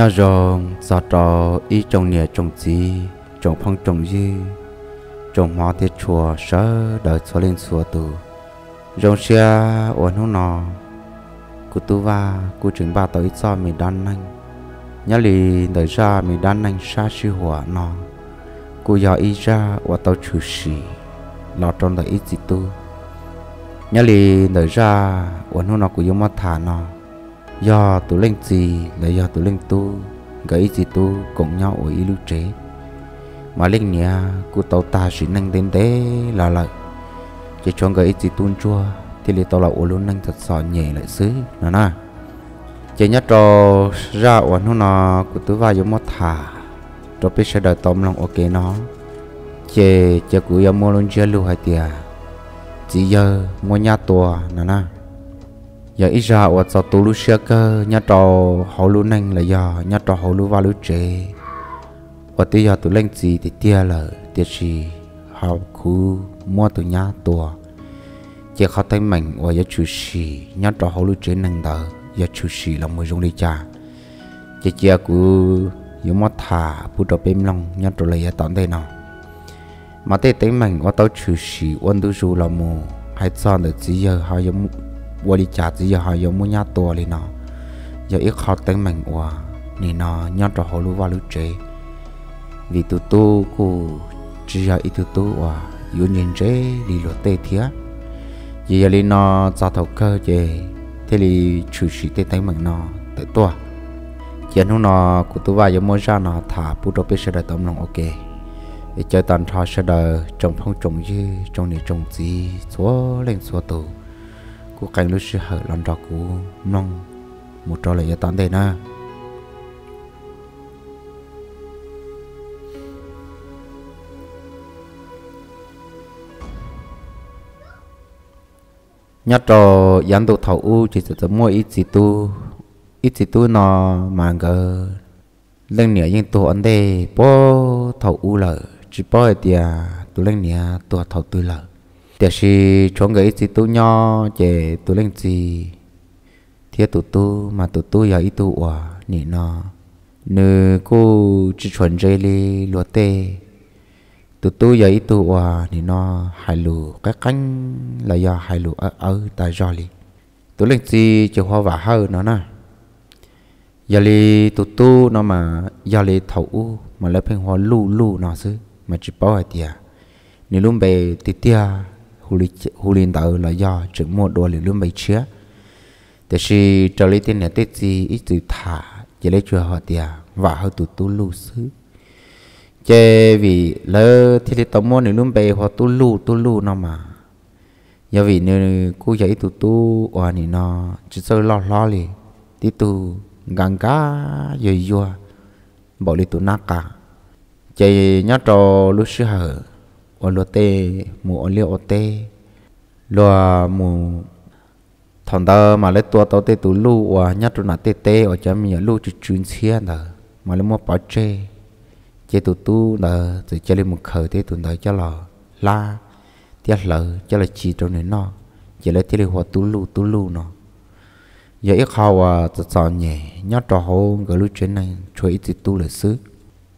nhà rồng gió trò y trồng nhà trồng gì trồng phong trồng gì trồng hoa tiết chùa sớ đời xóa lên xua từ rồng xia uốn hông nò cụ tu va cụ trưởng ba tới cho mình đan nanh nhớ lì tới ra mình đan nanh xa sư hỏa nò cụ giờ y ra và tao trừ sĩ lọt trong đời ít gì tu nhớ lì tới ra uốn hông nò cụ dùng mắt thả nò do tụ linh gì là do tụ linh tu gãy gì tu cũng nhau ở ý lưu chế mà linh nhà của tàu ta chỉ năng đến thế là lợi chỉ cho gãy gì tu chua thì lấy tàu là ổ luôn năng thật sọ nhẹ lại xứ nó nè chỉ nhắc cho ra ổn nó nó của tứ vai giống một thả trò biết sẽ đợi tóm lòng ok nó chỉ chỉ của yêu mua luôn chưa lưu hai tiền chỉ giờ mua nhà tòa nè nè giờ ít ra ở cho tu lu xe cơ nhà trò họ lu nành là giờ nhà trò họ lu vào lu chế và tới giờ tụi lên gì thì tia là tia gì họ cứ mua từ nhà tùa chỉ khó thấy mình và giờ chủ sĩ nhà trò họ lu chế nành đó giờ chủ sĩ là mười dùng đi cha chỉ chỉ cứ yếu mất thả bút đồ bên lòng nhà trò lấy tận đây nào mà tới tới mình và tao chủ sĩ vẫn tu số là mù hay chọn được chỉ giờ họ yếu bùa đi chặt gì họ giống mua nhát tua lên nó giờ ít khó tính mình ủa nên nó nhát trò hồ lưu vào lưu chế vì tụ tu cô chỉ giờ ít tụ tu ủa yếu nhìn chế đi lột tê thiệt giờ lên nó ra thầu cơ chế thế thì chủ sĩ tê tay mình nó tự tua giờ nó nó của tôi vào giống mua ra nó thả bút đồ biết sẽ đợi tấm lòng ok để chơi tàn thọ sẽ đời trồng phong trồng dư trồng này trồng gì số lên số tù cô cảnh lúc xưa hở làm trò của nông một trò lệ tán đây na nhất trò dán đồ thầu u chỉ từ mua ít gì tu ít gì tu nó mà ngờ lên nhớ nhưng tôi ăn đây bỏ thầu u lợ chỉ bỏ thì à tôi lên nhớ tôi thầu tôi lợ thì si chọn cái gì tu nho chè tu lên gì thì tu tu mà tu tu giờ ít tu à nị nó nữ cô chỉ chuẩn dây li lúa tê tu tu giờ ít tu à nị nó hai lù cái cánh là do hài lù ở ở tại do li tu lên gì chè hoa vả hơi nó nà giờ li tu tu nó mà giờ li thấu mà lấy phèn hoa lù lù nó xứ mà chỉ bảo hạt tiệt nếu lúc bé tiệt tiệt hù linh tạo là do trưởng mua đồ liệu luôn bày chứa thế thì trở lấy tên này tết gì ít từ thả chỉ lấy chùa họ tiền và hơi tụt tu lưu xứ chế vì lỡ thì lấy tổng môn luôn bày họ tu lưu tu lưu nó mà do vì nếu cô dạy tụt tu ở thì nó chỉ sơ lo lo liền tí tu gần cá rồi vua bỏ đi tụi nát cả chế nhớ trò lúc xưa hờ o lo tê mù o liệu o tê lo mù thằng ta mà lấy tua tao tê tú lu o nhát rồi nã tê tê o cho mình lu chú chuyên xe nè mà lấy mua bỏ chê chế tụ tu nè từ chơi lên một khởi tê tụ nè cho lò la tiếc lợ cho là chỉ trong này nó chỉ lấy tê lấy hoa tú lu tú lu nó giờ ít hào à tự chọn nhẹ nhát trò hô cái lu chuyên này chuối ít tu là xứ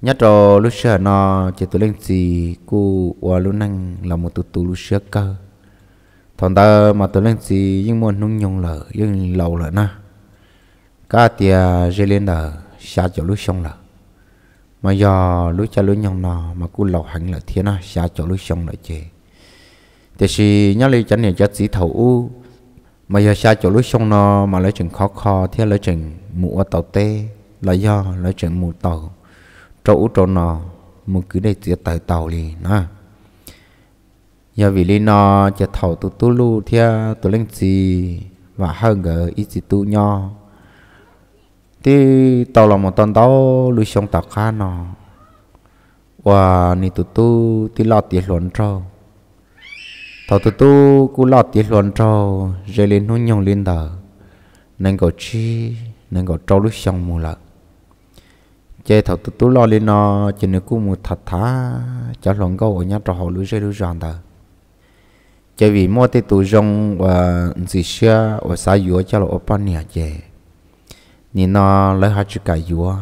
nhất rồi lúc xưa nó chỉ tụi lên gì cu và lúc năng là một tụi tụi lúc xưa cơ thằng ta mà tụi lên gì nhưng muốn nung nhung lợ nhưng lâu lợ na cả tia dây lên lợ xa chỗ lúc xong lợ mà giờ lúc cha lúc nhung nọ mà cu lâu hành lợ thiên na xa chỗ lúc xong lợ thế thì nhớ lấy chân này cho sĩ thầu u mà giờ xa chỗ lúc xong nọ mà lấy chừng khó khó thiên lấy chừng mũ tàu tê lấy do lấy chừng mũ tàu chỗ chỗ nò một cứ để chia tới tàu đi nà giờ vì lý nó chỉ thầu tu tu lu thia tu lên gì và hơn gỡ ít gì tu nho thì tàu là một tuần tàu lui sông tàu khá nò và ni tu tu thì lọt tiền luận trâu tàu tu tu cũng lọt tiền luận trâu rồi lên nó nhông lên tờ nên có chi nên có trâu lui sông mù lợn chế thầu tụt tú lo lên nó chỉ nếu cũng một thật thà cho lòng câu ở nhà trò họ lưới dây lưỡi ròn ta chế vì mua tê tụ rong và gì xưa và xa dúa cho là opa nhà chế Nên nó lấy hai chữ cả dúa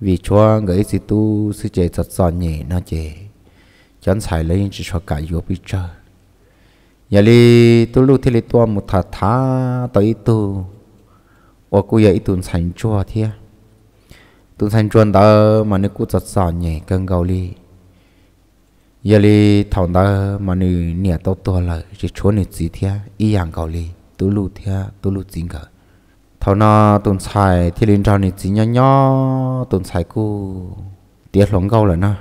vì cho người gì tu sư chế thật giòn nhẹ nó chế chọn xài lấy chỉ cho cả dúa bị chơi giờ đi tu lưu thì lấy tua một thật thà tới tu và cô ấy tuần sành cho thiệt à? tôi thành chuẩn đó mà nó cú chặt sọ nhẹ cơn gầu li giờ li thảo đó mà nó nhẹ tao tua lại chỉ chúa nó chỉ thia y dạng gầu li tôi lu thia tôi lu chính cả thảo nó tuần xài thì linh trao nó chỉ nhỏ nhỏ tuần xài cú tiếc lòng gầu là nó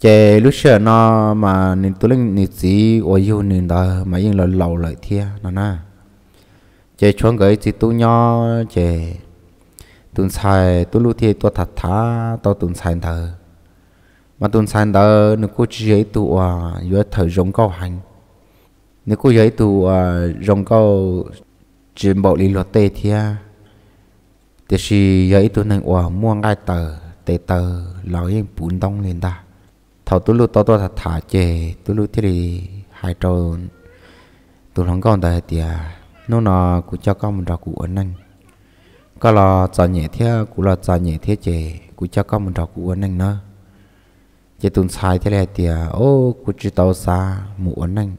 chế lúc xưa nó mà nên tôi linh nữ chỉ ôi yêu nên đó mà yên là lâu lại thia nó na chế chuẩn cái chỉ tu nhỏ chế tuần sai tôi lúc thì tôi thật thà tôi tuần sai thờ mà tuần sai thờ nếu cô chỉ ấy tụ à vừa thở giống cao hành nếu cô ấy tụ à giống cao chuyển bộ lý luật tê thì à thì chỉ ấy tôi này à mua ngay tờ tê tờ lão em bún đông lên ta thầu tôi lúc tôi tôi thật thà chè tôi lúc thì hai trâu tôi không còn đời thì à nó nó cũng cho con một trò của anh anh có là cho nhẹ thế cũng là cho nhẹ thế chè cũng cho có một trò cũng uống anh nữa chỉ tuần sai thế này thì ô cũng chỉ tàu xa mù uống anh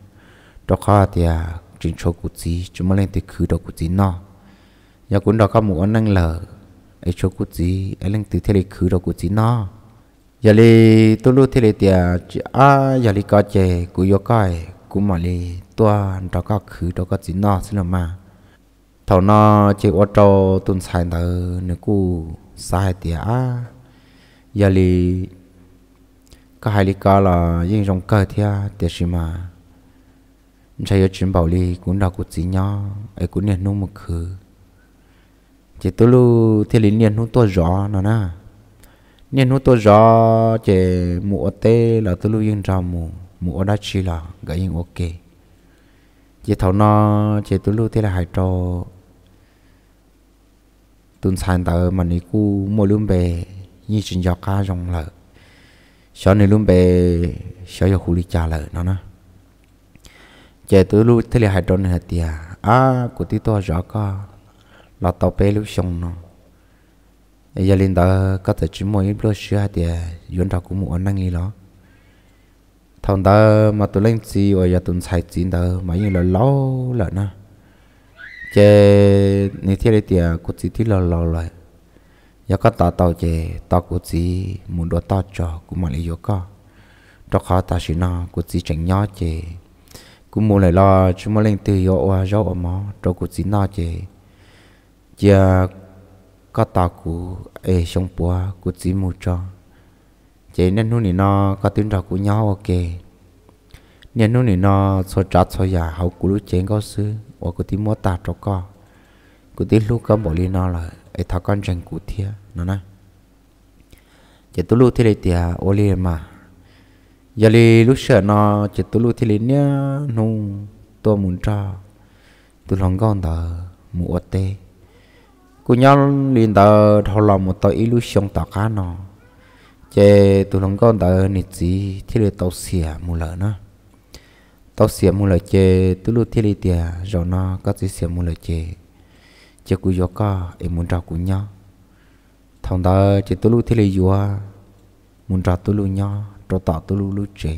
đó khó thì chính cho cũng gì chúng mới lên thì khứ đó cũng gì nó nhà cũng đó có mù uống anh lờ ấy cho cũng gì ấy lên từ thế này khứ đó cũng gì nó giờ li tôi luôn thế này thì chỉ à giờ li có chè cũng vô coi cũng mà li tôi đó có khứ đó có gì nó xin mà thầu nó chỉ ô tô tuần sai tờ nè cu sai tía giờ li có hai li có là riêng trong cơ thia tiệt gì mà chạy ở trên bảo li cũng đào có gì nhau ấy cũng nhận nung một khứ chỉ tôi lu thì lý nhận nung tôi rõ nó na nhận nung tôi rõ chỉ mùa tê là tôi lu riêng ra mùa mùa đã chi là gãy ok chỉ thầu nó chỉ tôi lu thì là hai trò tuần sàn tờ mà nị cu mua luôn bè như chuyện giọt cá rong lợ sợ nị luôn bề sợ giờ khu lý trả lợ nó nó chạy tới luôn thế là hai tròn hạt tiề à của tí to rõ có là tàu bè lúc xong nó giờ lên tờ có thể chỉ mua ít lô sữa hai tiề yến tàu cũng mua năng nghi lo thằng tờ mà tôi lên gì rồi giờ tuần sài chín tờ mà như là lâu lợ nó chế nếu thế đấy tiệt cô chỉ thì lò lò loi, giờ có tao tao chế tao cô chỉ muốn đồ tao cho cũng mà lý do có cho khó tao xin nó cô chỉ chẳng nhớ chế cũng muốn lại lo chúng mà lên từ yo oa yo ở mỏ cho cô chỉ nó chế giờ có tao cô ê sông bùa cô chỉ muốn cho chế nên hôm nay nó có tiếng trò của nhau ok nên hôm nay nó số trả số giả hậu của lúc chế có xưa và cụ tí mua tạt cho co cụ tí lúc có bỏ đi nó là ấy con rèn cụ thia nó nè chỉ tu lu thì lấy tiền ô li mà giờ li lúc sợ nó chỉ tu lu thì lấy nhá nung tua muốn cho tu lòng con tờ mua tê cụ nhau liền tờ thâu lòng một tờ illusion tờ cá nó chỉ tu lòng con tờ nịt thì lấy tàu xỉa mua lợn nữa tao xìa mua lời chê tứ lu thiết li tiề rồi nó có chỉ xìa mua lời chê chê cú gió co em muốn trò cú nhó thằng đó chê tứ lu thiết li gió muốn trò tứ lu nhó trò tỏ tứ lu lu chê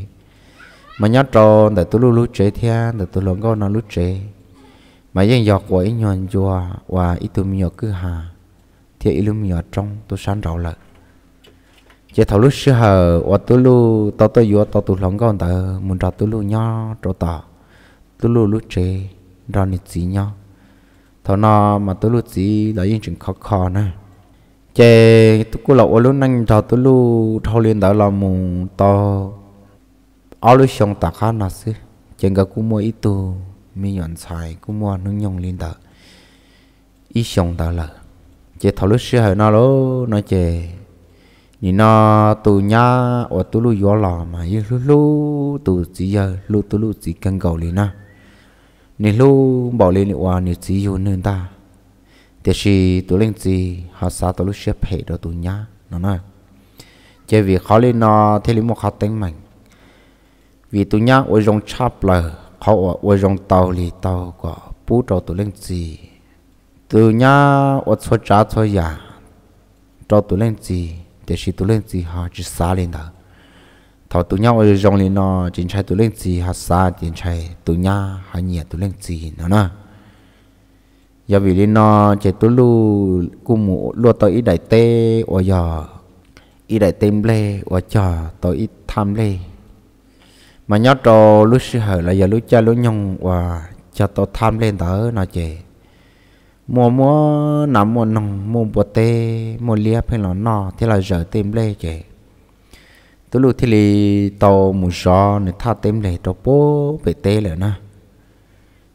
mà nhó trò để tứ lu lu chê thia để tứ lu có nó lu chê mà dân giọt của ấy nhọn gió và ít tụi mình cứ hà thì ít lúc mình trong tôi sáng rõ lợi chỉ thầu lúc xưa hờ và tu lu tao tao vô tao tu lòng con tao muốn ra tu lu nhau cho tao tu lu lúc chế ra nít gì nhau thầu nó mà tu lu gì đã yên chuyện khó khó nè chế tu cô lậu lúc nãy ra tu lu thâu liên đạo là mù tao áo lúc xong tao khá nà xí chế cả cú mua ít tu mi nhọn xài cú mua nó nhông liền đạo ít xong tao là chế thầu lúc xưa hờ nó lố nó chế nhìn nó tụ nhá ở tụ lu gió lò mà yêu ờ, lu lu tụ chỉ giờ lu tụ lu chỉ cần cầu liền na nên lu bỏ lên là nên chỉ yêu nên ta thế thì tụ lên chỉ họ sa tụ lu xếp hệ đó tụ nhá nó nói chỉ vì khó lên nó thế lấy một khó tính mình vì tụ nhá ở trong chắp lờ khó ở trong tàu lì tàu có bút đầu tụ lên chỉ tụ nhá ở chỗ trả chỗ giả cho tụ lên chỉ để xí tụ lên gì họ chỉ xa lên đó thọ tụ nhau ở trong lên nó chính trai tụ lên gì họ xa chính trai tụ nhà họ nhẹ tụ lên gì nó nè giờ vì lên nó chạy tụ lu cú mũ lu tới ít đại tê ở giờ ít đại tem lê ở chờ tới ít tham lê mà nhớ trò lúc xưa là giờ lúc cha lúc nhung và cho tao tham lên đó nó chạy mua mua nằm mua nòng mua bột tê mua lia hay là nò thế là giờ tìm lê chị tôi lúc thì lì tàu mù gió này tha tìm lê đó bố về tê lại nè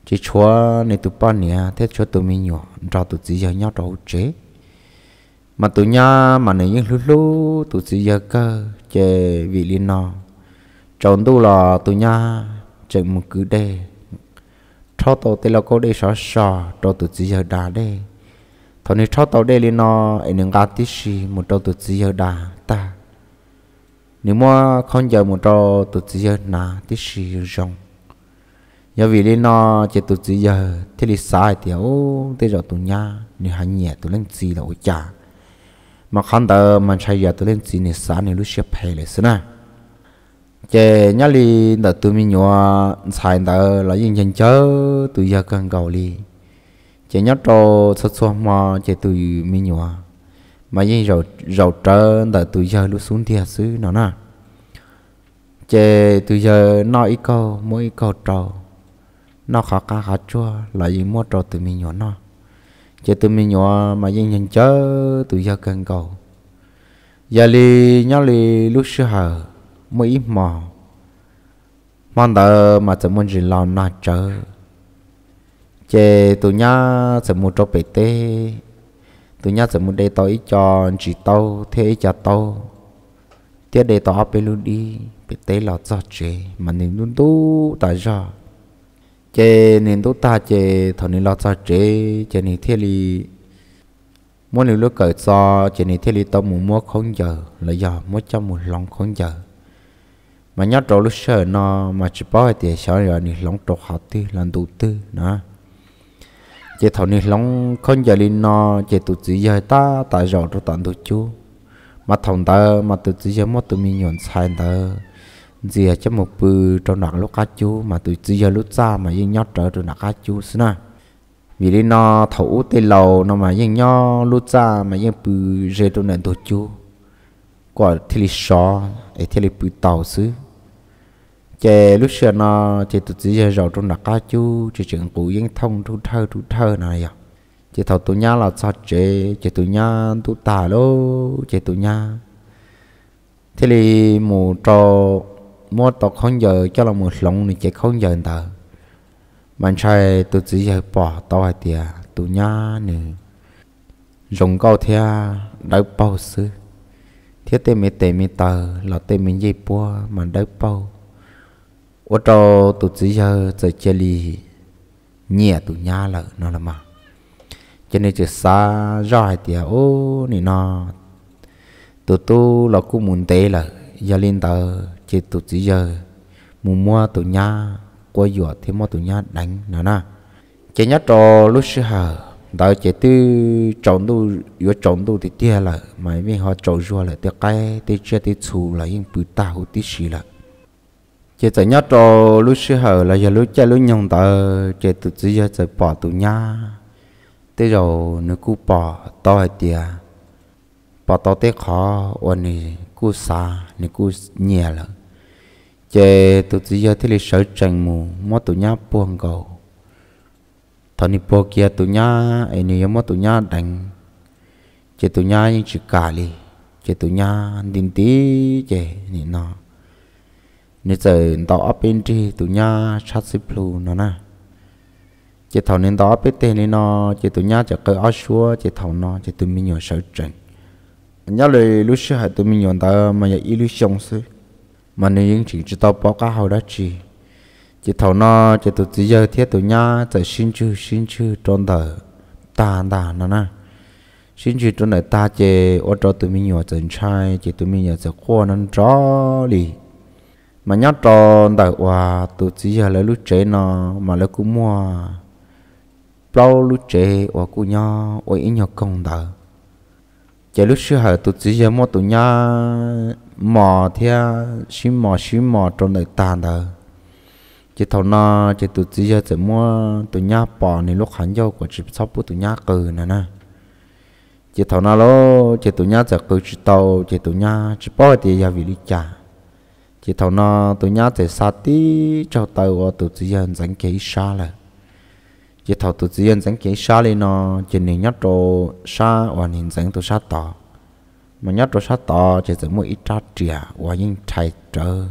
chỉ chúa này tụi bọn nè thế chúa tụi mình nhỏ cho tụi chỉ giờ nhau đâu chế mà tụi nhá mà này những lúc lúc tụi chỉ giờ cơ chè vị liên nò chọn tu là tụi nhá chạy một cứ đề cho tổ tế là cô đây sợ sợ cho tổ chỉ giờ đà đây thôi nên cho tổ đây lên nó anh đừng gạt tí gì một cho tổ chỉ giờ đà ta nếu mà không giờ một cho tổ chỉ giờ nà tí gì rong giờ vì lên nó chỉ tổ chỉ giờ thế thì sai thì ô tê rồi tụi nhá nếu hắn nhẹ tổ lên gì là ôi chả mà khăn tờ mà chạy giờ tổ lên gì này sáng nên lúc xếp hay lại xưa này chè nhá li đã tụi mình nhỏ xài đã là yên nhân chớ tụi giờ cần cầu li chè nhá trò sốt sốt mà chè tụi mình nhỏ mà yên rầu rầu trớ đã tụi giờ lúc xuống thiệt sư nó nè chè tụi giờ nói ít câu mỗi ít câu trò nó khó ca khó chua là yên mua trò tụi mình nhỏ nó chè tụi mình nhỏ mà yên nhân chớ tụi giờ cần cầu giờ li nhá li lúc xưa hờ mấy mò mong đợi mà sẽ muốn gì lo nó chờ chê tụi nhá sẽ muốn cho bể tê tụi nhá sẽ muốn để tôi cho chỉ tâu thế cho tâu, thế để tao bể luôn đi bể tê là cho chê mà nên luôn tu tại sao chê nên tu ta chê thằng nên lo cho chê chê nên thiết li muốn nếu lúc cởi cho chê nên thiết li tao muốn mua không giờ là giờ muốn cho một lòng không giờ mà nhớ trâu lúc sợ nó mà chỉ bỏ thì sợ rồi nị lóng trâu hạt tư lần đầu tư nó chỉ thầu nị lóng không giờ đi nó chỉ tụ chỉ giờ ta tại rồi trâu tận tụ chú mà thằng ta mà tụ chỉ giờ mất tụ mình nhọn sai ta gì ở trong một bự trong nặng lúc cá chú mà tụ chỉ giờ lúc xa mà yên nhớ trở trong nặng cá chú xí na à. vì đi nó thấu tên lầu nó mà yên nhớ lúc xa mà yên bự rơi trong nặng tụ chú quả thì lý sọ ấy thì lý bự tàu xứ chế lúc xưa nó chế tụt chỉ giờ giàu trong đặc cá chú chế chuyện cụ yên thông thu thơ thu thơ này à chế thầu tụi nhá là sao chế chế tụi nhá tụ tà lô chế tụi nhá thế thì mù trò mua tọt không giờ cho là một lồng này chế không giờ tờ bạn trai tụi chỉ giờ bỏ tàu hai tia tụi nhá nè dùng câu thea đỡ bao sư thế tê mê tê mê tờ là tê mê dây bua mà đỡ bao ô tô tụt dưới giờ giờ chơi lì nhẹ tụt nhá lợ nó là mà cho nên chỉ xa rồi thì ô này nó tụt tu là cũng muốn tê là giờ lên tờ chỉ tụt dưới giờ muốn mua tụt nhá qua dọa thì mua tụt nhá đánh nó na, cho nhá trò lúc xưa hờ đó chỉ tư chọn tu vừa chọn tu thì tia là mà vì họ chọn rùa là tiếc cái tiếc chia tiếc chù là những bự tao tiếc xì là chỉ tự nhớ cho lúc xưa hở là giờ lúc chơi lúc nhung tờ chỉ tự chỉ giờ tự bỏ tự nhá thế rồi nó cứ bỏ to hay tiề bỏ to thế khó ôn này cứ xa này cứ nhẹ lắm chỉ tự chỉ giờ thế là sợ chẳng mù mất tự nhá buông cầu thằng này bỏ kia tự nhá ấy này mất tự nhá đánh chỉ tự nhá như chỉ cả đi chỉ tự nhá đình tí chỉ này nó nên giờ tao ở bên đi tụi nhá chắc xếp lu nó na, chị thầu nên tao ở bên tê nên nó chị tụi nhá chắc cơ ở xua chị thầu nó chị tụi mình nhỏ sợ trận nhớ lời lúc xưa hai tụi mình nhỏ ta mà giờ ít lúc xong xứ mà nên những chuyện chỉ tao bỏ cả hậu đó chị chỉ thầu nó chị tụi chỉ giờ thiết tụi nhá chỉ xin chữ xin chữ tròn tờ ta ta nó na, xin chữ tròn tờ ta chỉ ở chỗ tụi mình nhỏ chân trai chị tụi mình nhỏ chỉ khoa nó rõ liền mà nhát cho đợi hòa tụi chỉ giờ lấy lúc chế nó mà lấy cũng mua bao lúc chế hòa cũng nhớ ôi ít nhớ công đợi chế lúc xưa hở tụi chỉ giờ mua tụi nhớ mò theo xí mò xí mò trong đời tàn đợi chỉ thầu nó chỉ tụi chỉ giờ chỉ mua tụi nhá bỏ nên lúc hẳn vô của chỉ sắp bút tụi nhá cừ nè nè chỉ thầu nó lô chỉ tụi nhá giờ cừ chỉ tàu chỉ tụi nhá chỉ bỏ thì giờ vì lý trả chỉ thầu nó tụi nhá thì xa tí cho tàu tụi chỉ dân dẫn kỹ xa là chỉ thầu tụi chỉ dân dẫn kỹ xa lên nó chỉ nên nhát đồ xa và nên dẫn tụi xa tỏ mà nhát đồ xa tỏ chỉ dẫn một ít trà trìa và những chai trở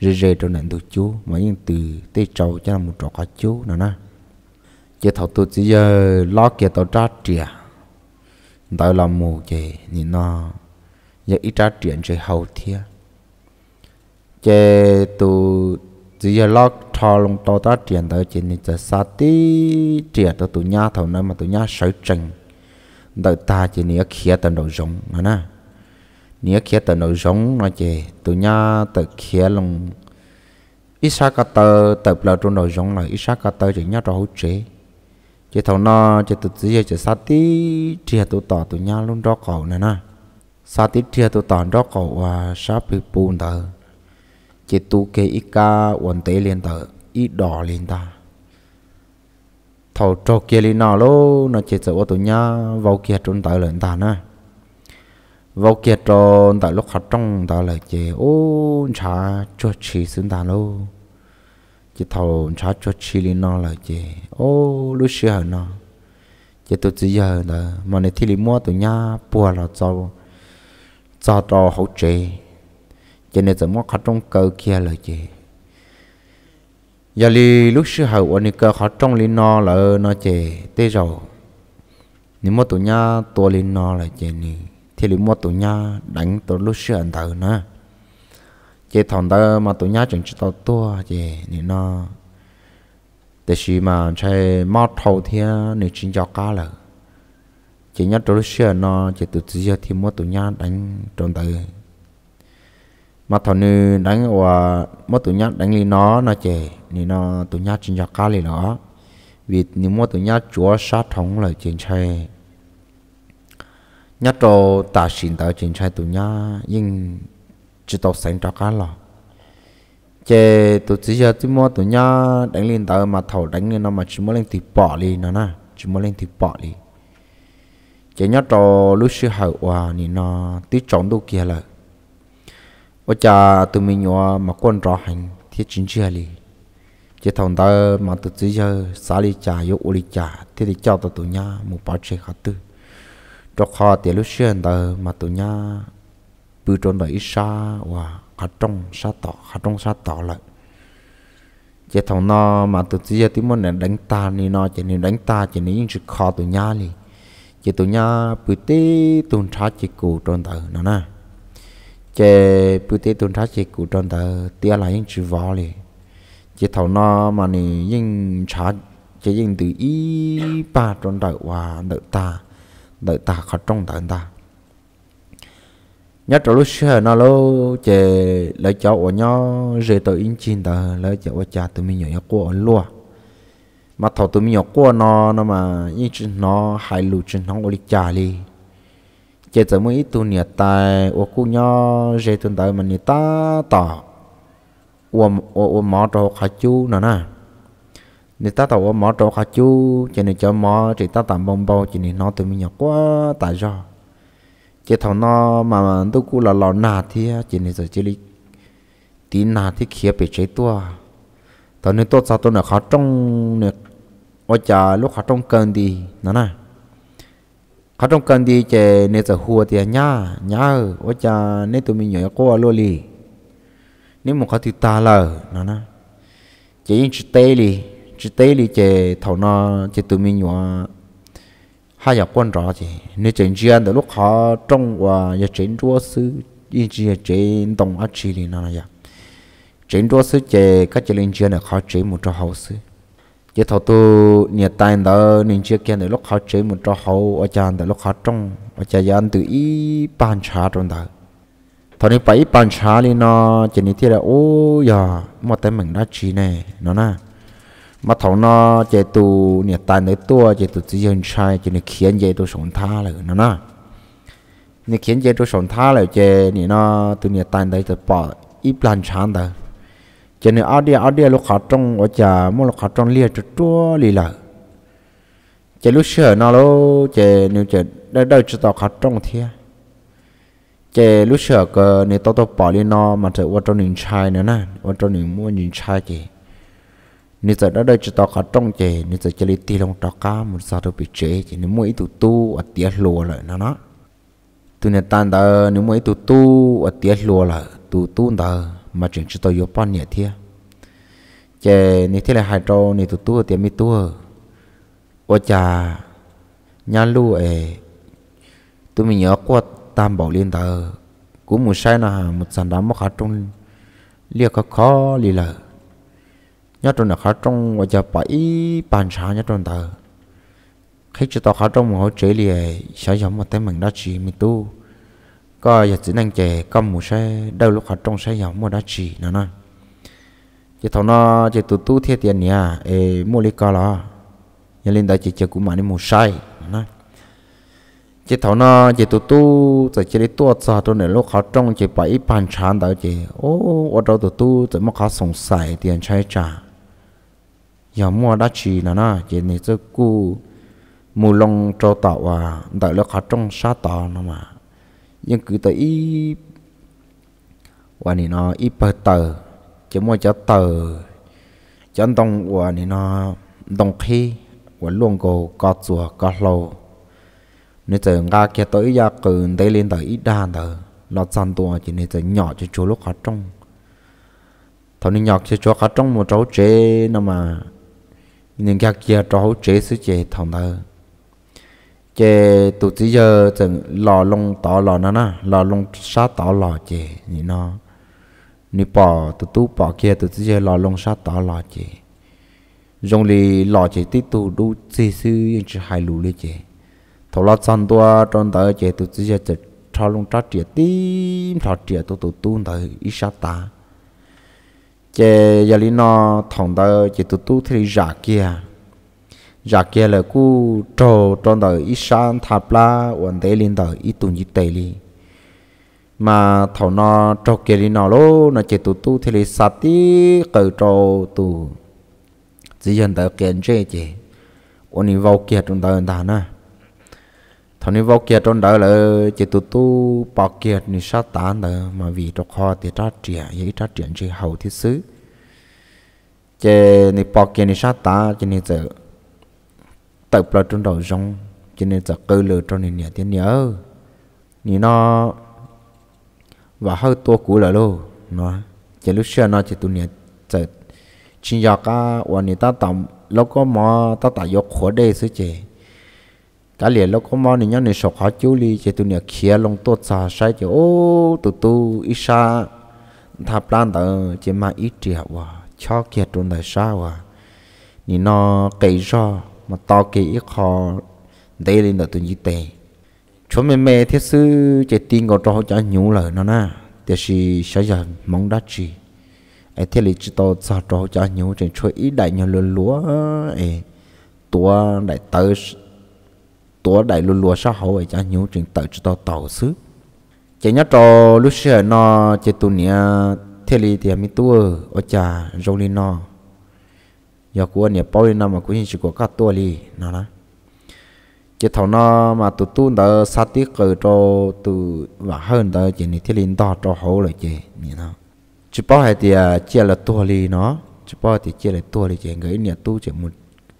rề rề đồ nên tụi chú mà những từ tê trầu cho một trò cá chú nữa nè chỉ thầu tụi chỉ giờ lo kia tàu trà trìa tao là mù chè nhìn nó giờ ít trà trìa chơi hầu thiệt chế tu chỉ là lo cho lòng to ta tiền tới chỉ nên chỉ sát tí tiền tới tụi nhà thầu nữa mà tụi nhà sợi trình đợi ta chỉ nên khía tận đầu giống nữa nè nếu khía tận đầu giống nó chỉ tụi nhà tự khía lòng ít sát cả tờ tập là trong đầu giống là ít sát cả tờ chỉ nhà trò hỗ trợ chỉ thầu nó chỉ tụi chỉ là chỉ sát tí tiền tụi tỏ tụi nhà luôn đó cầu nữa nè sát tí tiền tụi tọ đó cầu và sát bị buồn tới chế tu kê ít ca uẩn tế liền tờ ít đỏ liền ta thầu trò kia liền nào lô nó chế sợ ô tụ nhá vào kia trốn tờ lần ta nữa vào kia trốn tờ lúc học trong tờ lời chế ô chả cho chỉ xứng ta lô chế thầu chả cho chỉ liền nào lời chế ô lúc xưa hơn nào chế tôi chỉ giờ là mà này thì mua tụi nhá bùa là cho cho trò hậu chế cho nên tớ mất khó trong cơ kia là chị giờ li lúc sư hậu anh cơ khó trong li no là nó chị tê rồi nếu mà tụi nhá tua li no là chị nè thì lúc mà tụi nhá đánh tụi lúc sư anh tớ nữa chị thằng tớ mà tụi nhá chẳng cho tao tua chị nè nó để xí mà chơi mót thầu thì nè chính cho cá là chị nhá tụi lúc sư nó chị tụi giờ thì mua tụi nhá đánh trong tớ mà thằng nữ đánh và mà tụi nhát đánh lên nó nó chè nên nó tụi nhát trên giặc cá lên nó vì nếu mà tụi nhát chúa sát thống là trên chơi nhát trò ta xin tới trên chơi tụi nhát nhưng chỉ tao sáng cho cá lò chè tụi chỉ giờ tụi mua tụi nhát đánh lên tới mà thầu đánh lên nó mà chỉ muốn lên thì bỏ đi nó nè chỉ muốn lên thì bỏ đi chè nhát trò lúc xưa hậu hòa nên nó tí trống đâu kia là ở cha tụi mình nhỏ mà quan rõ hành thiết chính chưa lì chỉ thằng ta mà tự chỉ giờ xả li trà yếu u lì trà thế thì cho tụi nhá một bao che khát tư cho họ tiền lúc xưa ta mà tụi nhá bự trốn đời ít xa và khát trong xa tỏ khát trong xa tỏ lại chỉ thằng nó mà tự chỉ giờ tiếng muốn đánh ta nên nó chỉ nên đánh ta chỉ nên những sự khó tụi nhá lì chỉ tụi nhá bự tí tụi trá chỉ cụ trốn đời nó nè chế bữa tết tuần tra chế cụ tròn tờ tia là những chữ võ liền chế thầu nó mà nè những trả chế những từ ý ba tròn tờ và đợi ta đợi ta khó trong tờ ta nhớ trong lúc xưa nó lô chế lấy cháu của nhau rồi tờ in chín tờ lấy cháu của cha tụi mình nhỏ của lúa mà thầu tụi mình nhỏ của nó nó mà những chuyện nó hai lụ chuyện nó có lịch trả liền chế tớ mấy tu niệm tài ô cú nhó chế tuần tới mình ta tỏ ô ô ô mỏ trò khá chú nữa nè nè ta tỏ ô mỏ trò khá chú cho nên cho mỏ thì ta tạm bông bao cho nên nó tụi mình nhỏ quá tại do chế thằng nó mà tu cú là lò nà thì cho nên giờ chỉ lý tí nà thì khía bị chế tua tao nên tốt sao tôi là khó trong nè ở chả lúc khó trong cần đi nè nè họ trong cần đi chè nè giờ hùa thì à nhá nhá ở cha nên tụi mình nhớ cô lô lì nếu mà họ thì ta lờ nó nó chỉ những chữ tê lì chữ tê lì chè thầu nó chè tụi mình nhớ hai giờ quan rõ chè nè chuyện chuyện từ lúc họ trong và giờ chuyện chúa sư yên chuyện chuyện đồng ác chi lì nó là vậy chuyện chúa sư chế các chuyện chuyện là khó chuyện một trò hậu sư giờ thầu tu nhà tài đó nên chưa kia để lúc khó chế một trò hậu ở chàng để lúc khó trong ở chàng dân ăn từ ý bàn trà trong đó thầu này bảy bàn trà lên nó chỉ nên thế là ô giờ mà tay mình đã chỉ này nó na mà thầu nó chỉ tu nhà tài để tua chỉ tu chỉ dân sai chỉ này khiến vậy tu sống tha rồi nó na nên khiến vậy tu sống tha rồi chỉ này nó tu nhà tài đấy thì bỏ ít bàn trà đó cho nên ở đây ở đây lúc họ trong ở nhà mỗi lúc họ trong lia chút chúa lì lợ chả lúc sửa nó lô chả nếu chả đây đây chỉ tao họ trong thia chả lúc sửa cơ nếu tao tao bỏ liền nó mà chả ở trong những chai nữa nè ở trong những mua những chai chả nếu chả đây đây chỉ tao họ trong chả nếu chả chả đi tì lòng tao cá một sao đâu bị chế chả nếu mua ít tụ tu ở tiệt lùa lại nó nó tụi này tan tờ nếu mua ít tụ tu ở tiệt lùa lại tụ tu tờ mà chuyện chỉ tôi yếu bọn nhẹ thia chè ni thế là hai trâu ni tụ tua tiệm mi tua ô cha nhà lu ê tụi mình nhớ qua tam bảo liên tờ cũng một sai là một sản đám mắc hạt trong liệt khó khó lì lờ nhớ trong là khá trong và giờ bảy bàn sáng nhớ trong tờ khi chúng ta khá trong một hỗ trợ lì ê giống một tấm mình đã chỉ mi tu có giờ chỉ năng chè con một xe đâu lúc họ trong xe giống mua đá chỉ nó nói chỉ thằng nó chỉ tụt tu thiệt tiền nhà ê mua lấy cò lo nhà lên đó chỉ chờ cũng mà đi mua sai nó chỉ thằng nó chỉ tụt tu rồi chỉ đi tua xa tôi này lúc họ trong chỉ bảy bàn chán đó chỉ ô ở đâu tụt tu rồi mà họ sống xài tiền chơi trả giống mua đá chỉ nó nó chỉ này cho cu mua long cho tàu à đợi lúc họ trong sát tàu nó mà nhưng cứ tới ý quả này nó ít bờ tờ chứ mua cho tờ cho anh tông quả này nó đồng khi quả luôn cổ có chùa có lâu nên chờ nga kia tới ra cử đây lên tới ít đa tờ lọt sàn tua chỉ nên chờ nhỏ cho chú lúc khó trong thằng nên nhỏ cho chú khó trong một cháu chế nó mà nhưng kia kia cháu chế sứ chế thằng tờ chè tụ chỉ giờ chẳng lò lông tỏ lò nó na lò lông sát tỏ lò chè như nó như bỏ tụ tú bỏ kia tụ chỉ giờ lò lông sát tỏ lò chè dùng lì lò chè tí tụ đủ chỉ sư yên chỉ hai lũ lì chè thầu lò chăn tua tròn tới chè tụ chỉ giờ chè thao lông trát chè tím thọ chè tụ tụ tu tới ít sát ta chè giờ lì nó thằng tới chè tụ tú thì giả kia giờ kia là cú trò trong đời ít sáng tháp la hoàn tế lên đời ít tuần ít tệ li mà thầu nó trò kia linh nó lô nó chỉ tụ tu thì lì sát tí cờ trò tụ chỉ hiện tại kiện chế chỉ, ổn đi vào kia trong đời ta nè thằng đi vào kia trong đời là chỉ tụ tu bỏ kia ni sát tán đời mà vì trò kho thì trát trẻ vậy trát trẻ chế hậu thiết xứ chế ni bỏ kia ni sát tán chế ni tự tập là trong đầu rong cho nên giờ cơ lừa cho nên nhớ tiếng nhớ nhỉ nó và hơi tua cũ là lô nó chỉ lúc xưa nó chỉ tụi nhớ giờ chỉ giờ cả วันนี้ตาต่ำแล้วก็มอตาตายกหัวได้ซื้อเจกะเหลียแล้วก็มอนี่ยนี่สกหาจูลีเจตุเนี่ยเขียลงตัวซาใช่เจโอ้ตุตูอิชาทับล้านเตอเจมาอีเดียวว่าชอบเกียรติตรงไหนซาว่านี่นอเกยรอ mà to kì ít khó đây lên là tôi như tệ chỗ mẹ mẹ thiết sư chạy tin có cho cho nhũ lời nó na thì chỉ sẽ giờ mong đã chỉ, ai thiết lý cho tôi cho cho cho nhũ trên chỗ ít đại nhau lúa lúa ấy tua đại tớ tua đại lúa lúa sao hậu ấy cho nhũ trên tớ cho tôi tàu xứ chạy nhớ cho lúc xưa nó chạy tu nia thiết lý thì mình tua ở cha rong lên nó giờ của anh bao năm mà cũng chỉ có cắt tua đi nó nè chỉ thầu nó mà tụt tu đỡ sát tiếc cờ cho tụ và hơn đỡ chỉ này thiết linh đo cho hậu rồi chị nhìn à, nó chỉ bao hay thì chia là tua đi nó chỉ bao thì chia là tua đi chị người nhà tu chỉ một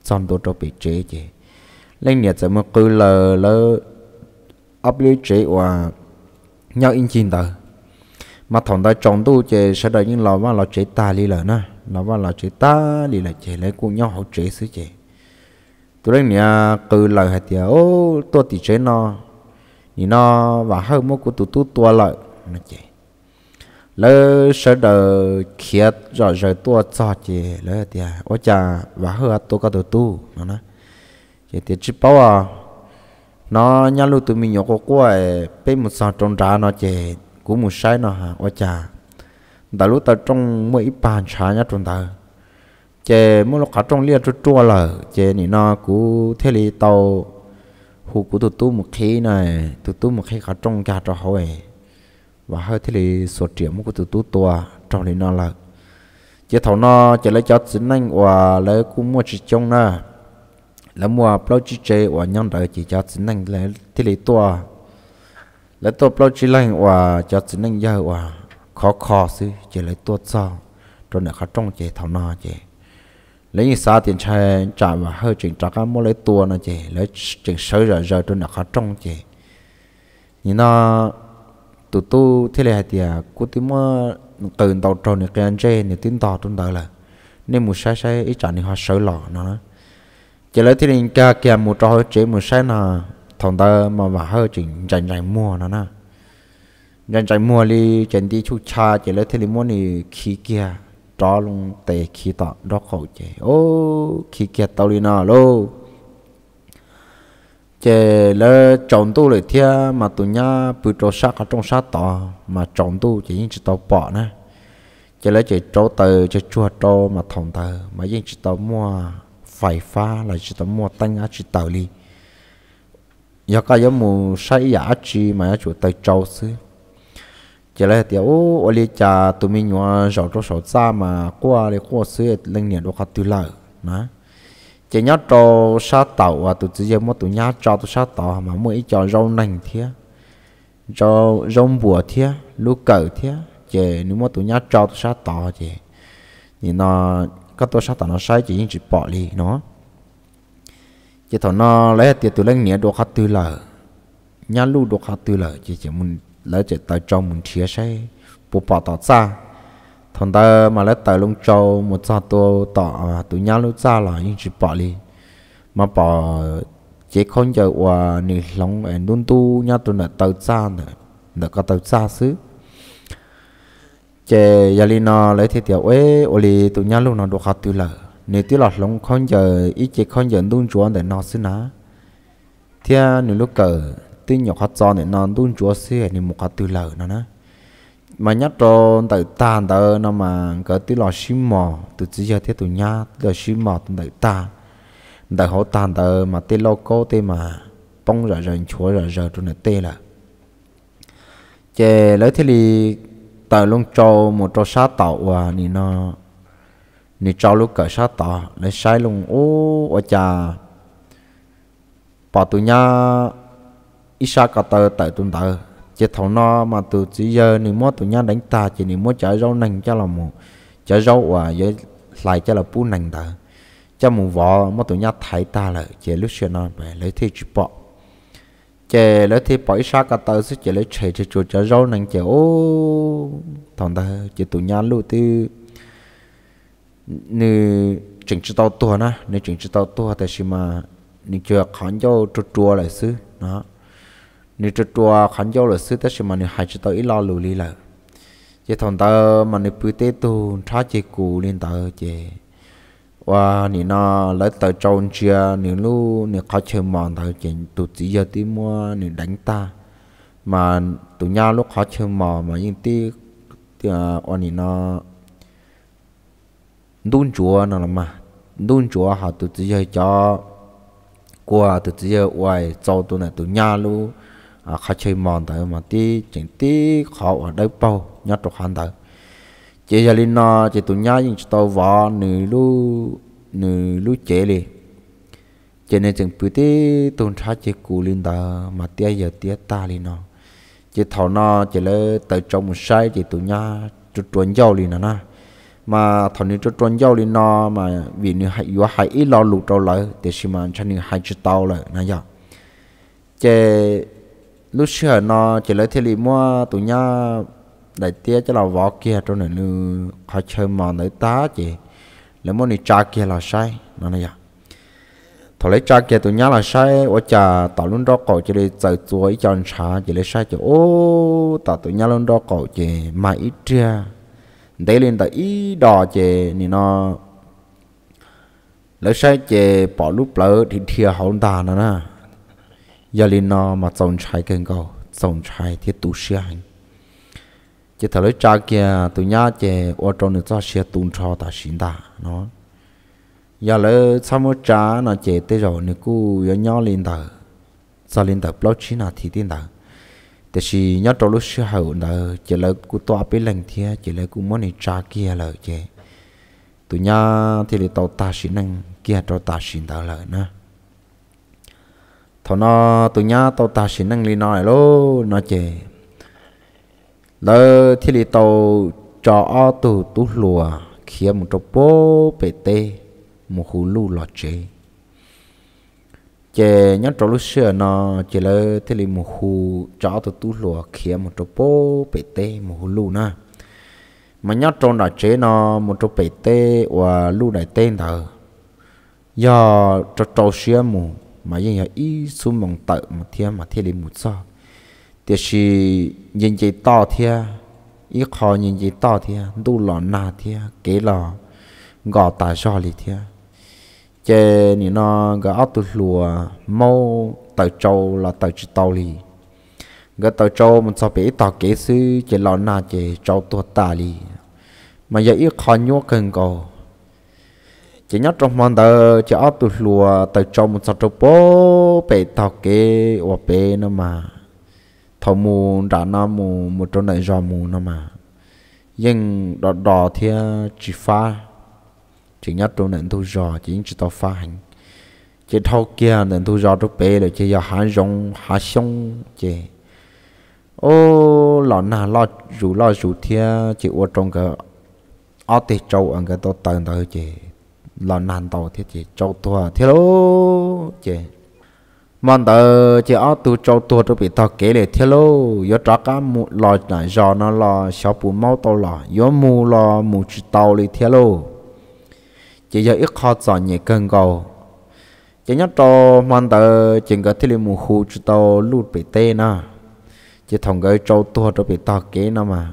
son đồ cho bị chế chị lên nhà chỉ một cứ lờ lờ áp lý chế và nhau in chín tờ mà thằng ta chọn tu chị sẽ đợi những lò mà lò chế ta đi lờ nữa nó vào là chế ta đi là chế lấy cùng nhau hỗ chế sứ chế tôi anh nhà cừ lời hạt tiệt ô tôi thì chế nó nhìn nó và hơi mốt của tụi tôi tua lợi nó chế lỡ sợ đờ kia rõ rồi tôi cho chế lỡ hạt tiệt ô cha và hơi tôi có tụi tu nó nói chế tiệt chỉ bảo à nó nhá lúc tụi mình nhỏ có quay bên một sào trong trà nó chế cũng một sai nó hả ô cha đã lúc ta trong mỗi bàn trà nhá chúng ta chè mỗi lúc cả trong lia chút chua là chè nị nó cú thế li tàu hù cú tụt tu một khi này tụt tu một khi cả trong cả cho hỏi và hơi thế li sốt triệu mỗi cú tụt tu tua trong li nó là chè thầu nó chè lấy cho chính anh và lấy cú mua chỉ trong nè lấy mua bao chỉ chè và nhân đời chỉ cho chính anh lấy thế li to, lấy to bao chỉ lành và cho chính anh giờ và khó khó xứ chỉ lấy tua sao cho nên khó trông chế thảo nọ chế lấy như sao tiền chơi trả và hơi chỉnh trả các mua lấy tua nó chế lấy chỉnh sới rồi rồi cho nên khó trông chế như nó tụ tu thế này thì à cô tí mua từ đầu tròn này cái anh chơi này tin to trong đời là nên một sai sai ít trả này họ sới lọ nó chỉ lấy thế này cả kia một trò chế một sai nào thằng ta mà mà hơi chỉnh chảnh chảnh mua nó nè nhân trái mua đi chân đi chú cha chỉ lấy thế mua đi khí kia đó luôn tệ khí tọ đó khẩu chế ô khí kia tao đi nào lô chế lấy chồng tu lấy thia mà tu nhá bự trâu sát ở trong sát tọ mà chồng tu chỉ những chỉ tao bỏ nè chế lấy chỉ trâu từ chỉ chua trâu mà thòng từ mà những chỉ tao mua phải pha là chỉ tao mua tăng á chỉ tao đi, giờ cái giống mù sai giả chi mà chủ tay trâu xứ chỉ là tiểu ô ô li cha tụi mình nhua giàu cho sầu xa mà qua để qua xưa lên nhà đồ khát tư lợ mà chỉ nhớ cho sa tàu à tụi chỉ giờ mất tụi nhá cho tụi sa tàu mà mỗi cho rau nành thía rau rau bùa thía lúa cờ thía chỉ nếu mất tụi nhá cho tụi sa tàu chỉ thì nó các tụi sa tàu nó sai chỉ chỉ bỏ đi nó chỉ thằng nó lấy tiền tụi lên nhà đồ khát tư lợ nhá lú đồ khát tư lợ chỉ chỉ muốn lỡ chỉ tới trong mình chia sẻ bố bỏ tỏ ra thằng ta mà lỡ tới lông châu một sao tôi tỏ tôi nhau lúc ra là những chỉ bỏ đi mà bỏ chỉ không chờ qua nỉ lòng em luôn tu nhau tôi là tới ra nữa nó có tới ra xứ chỉ gia đình nó lấy thiệt tiểu ấy oli tôi nhau lúc nó được học từ lỡ nếu tiêu lọt lòng không giờ ít chỉ không giờ đun chuan để nó xứ ná thia nếu lúc cờ tin nhọc hạt cho nên nó đun chúa xe thì một hạt từ lở nó nè mà nhắc cho tại tàn tờ nó mà cái tí lò xim mò từ chỉ giờ thế từ nhá lò xim mò từ tại ta tại họ tàn tờ mà tê lo cô tê mà bông rợ rợ chúa rợ rợ cho nó tê là chè lấy thế thì tờ luôn cho một cho sát tàu và nị nó nị cho lúc cỡ sát tàu lấy sai luôn ô ở chà bỏ từ nhá isa cả tờ tại tuần tờ chỉ thầu nó mà từ chỉ giờ nếu mua tụi nhau đánh ta chỉ nếu mua chở rau nành cho là một chở rau và với lại cho là pu nành tờ cho một vỏ mà tụi nhau thấy ta là chỉ lúc xưa nó về lấy thi chụp bọ chỉ lấy thi bỏ isa cả tờ sẽ chỉ lấy chạy chỉ chuột chở rau nành chỉ ô thằng ta chỉ tụi nhau lúc tư nếu chỉnh chỉ tao tua na nếu chỉnh chỉ tao tua thì mà nếu chưa khán cho chua chua lại xứ nó nếu cho chùa khán giáo là sư tất sự mà nếu hại cho tao ít lo lù li chỉ thằng tao mà nếu bữa tết tu tra chỉ cù lên tao chỉ và nếu nó lấy tao trôn chia nếu lu nếu khó chơi mòn tao chỉ tụt chỉ giờ tí mua nếu đánh ta mà tụi nhau lúc khó chơi mòn mà những tí à, và nếu nó đun chúa nó là mà đun chúa họ tụt chỉ giờ cho qua tụt chỉ giờ ngoài sau tụi này tụi nhau luôn À, khó chơi mòn tới mà tí chính tí khó ở đâu bao nhớ trục hắn tới chỉ gia linh nó chỉ tụi nhá những tàu vò nửa lu nửa lu chế liền cho nên chừng bữa tí tôn tra chế cù linh đó mà tia giờ tia ta lên nó chỉ thảo nó chỉ lỡ tới trong một sai chỉ tụi nhá chút chuẩn giàu lên nó mà thằng nữ chút chuẩn giàu lên nó mà vì nữ hại vừa hại ít lo lụt trâu lại để xem mà cho nữ hại chút tàu lại nãy giờ chế lúc xưa nó chỉ lấy thiết lý mua tụi nhá đại tia cho là võ kia trong này lưu họ chơi mà nơi ta chị lấy món này cha kia là sai nó này à thọ lấy cha kia tụi nhá là sai ô cha tạo luôn đó cổ chỉ để chờ chuối cho anh cha chỉ lấy sai chứ ô tạo tụi nhá luôn đó cổ chị mà ít chia đấy lên tại ý đò chị thì nó lấy sai chị bỏ lúc lỡ thì thiệt hậu ta nó nè giờ linh nó mà trồng trái cần cầu trồng trái thì tu sửa hành chỉ thằng lấy cha kia tụi nhá chè ô trồng được cho sửa tuôn cho ta sinh ta nó giờ lấy sau mà cha nó chè tới rồi nó cứ nhớ nhỏ lên tờ sao lên tờ bao chí nào thì tin tờ thế thì nhớ trồng lúc sửa hậu đạo, chỉ lấy cứ toa bên lành thia chỉ lấy cứ muốn này cha kia là chè tụi nhá thì lấy tàu ta sinh năng kia cho ta sinh tờ lại nữa thọ nó tụi nhá tao ta xin năng lý nói lô nó chè lơ thì lý tàu cho o tù tú lùa kia một trâu bố bể tê một hú lù lọ chè chè nhá trâu lúc xưa nó chè lơ thì lý một hú cho tù tú lùa kia một trâu bố bể tê một hú lù na mà nhá trâu đã chế nó một trâu bể tê và lù đại tên thờ do trâu trâu xưa mù mà yên ya y xuống mong tự mà thiên mà thia đi một sao thì chỉ nhìn chỉ to thiên, y khó nhìn chỉ to thiên đủ lọ na thiên kế lọ gõ tà cho lì thiên, chế ni nó gõ áo tụt lùa mau tàu trâu là tàu chỉ tàu lì gõ tàu trâu mình sao bị tàu kế sư chế lọ na chế trâu tuột tà lì mà giờ y khó nhua cần cầu chỉ nhớ trong mòn tờ chỉ ở tụ lùa từ trong một sọt trâu bố bể thọ kế và bể nó mà thọ mù đã nó mù một trong này giò mù nó mà nhưng đỏ đỏ thì à, chỉ pha chỉ nhớ trong nền thu giò chỉ chỉ tao pha hành chỉ thọ kia nền thu giò trâu bể rồi chỉ giờ há rong há sông chỉ ô lọ nà lọ rủ lọ rủ thì à, chỉ ở trong cái ở tê châu anh cái tao tận tao chỉ lo nan tàu thiết chỉ châu tua thiết lô chị mòn tờ chị ở tu châu tua tôi bị tao kể lệ thiết lô yo trả cá mù lo nãy giờ nó lo sáu bốn mau tàu lo yo mù lo mù chỉ tàu lì thiết lô chị giờ ít khó chọn nhẹ cân cầu chị nhớ cho mòn tờ chị có thiết lệ mù khu chỉ tàu lụt bị tê na chị thằng cái châu tua tôi bị tao kể nó mà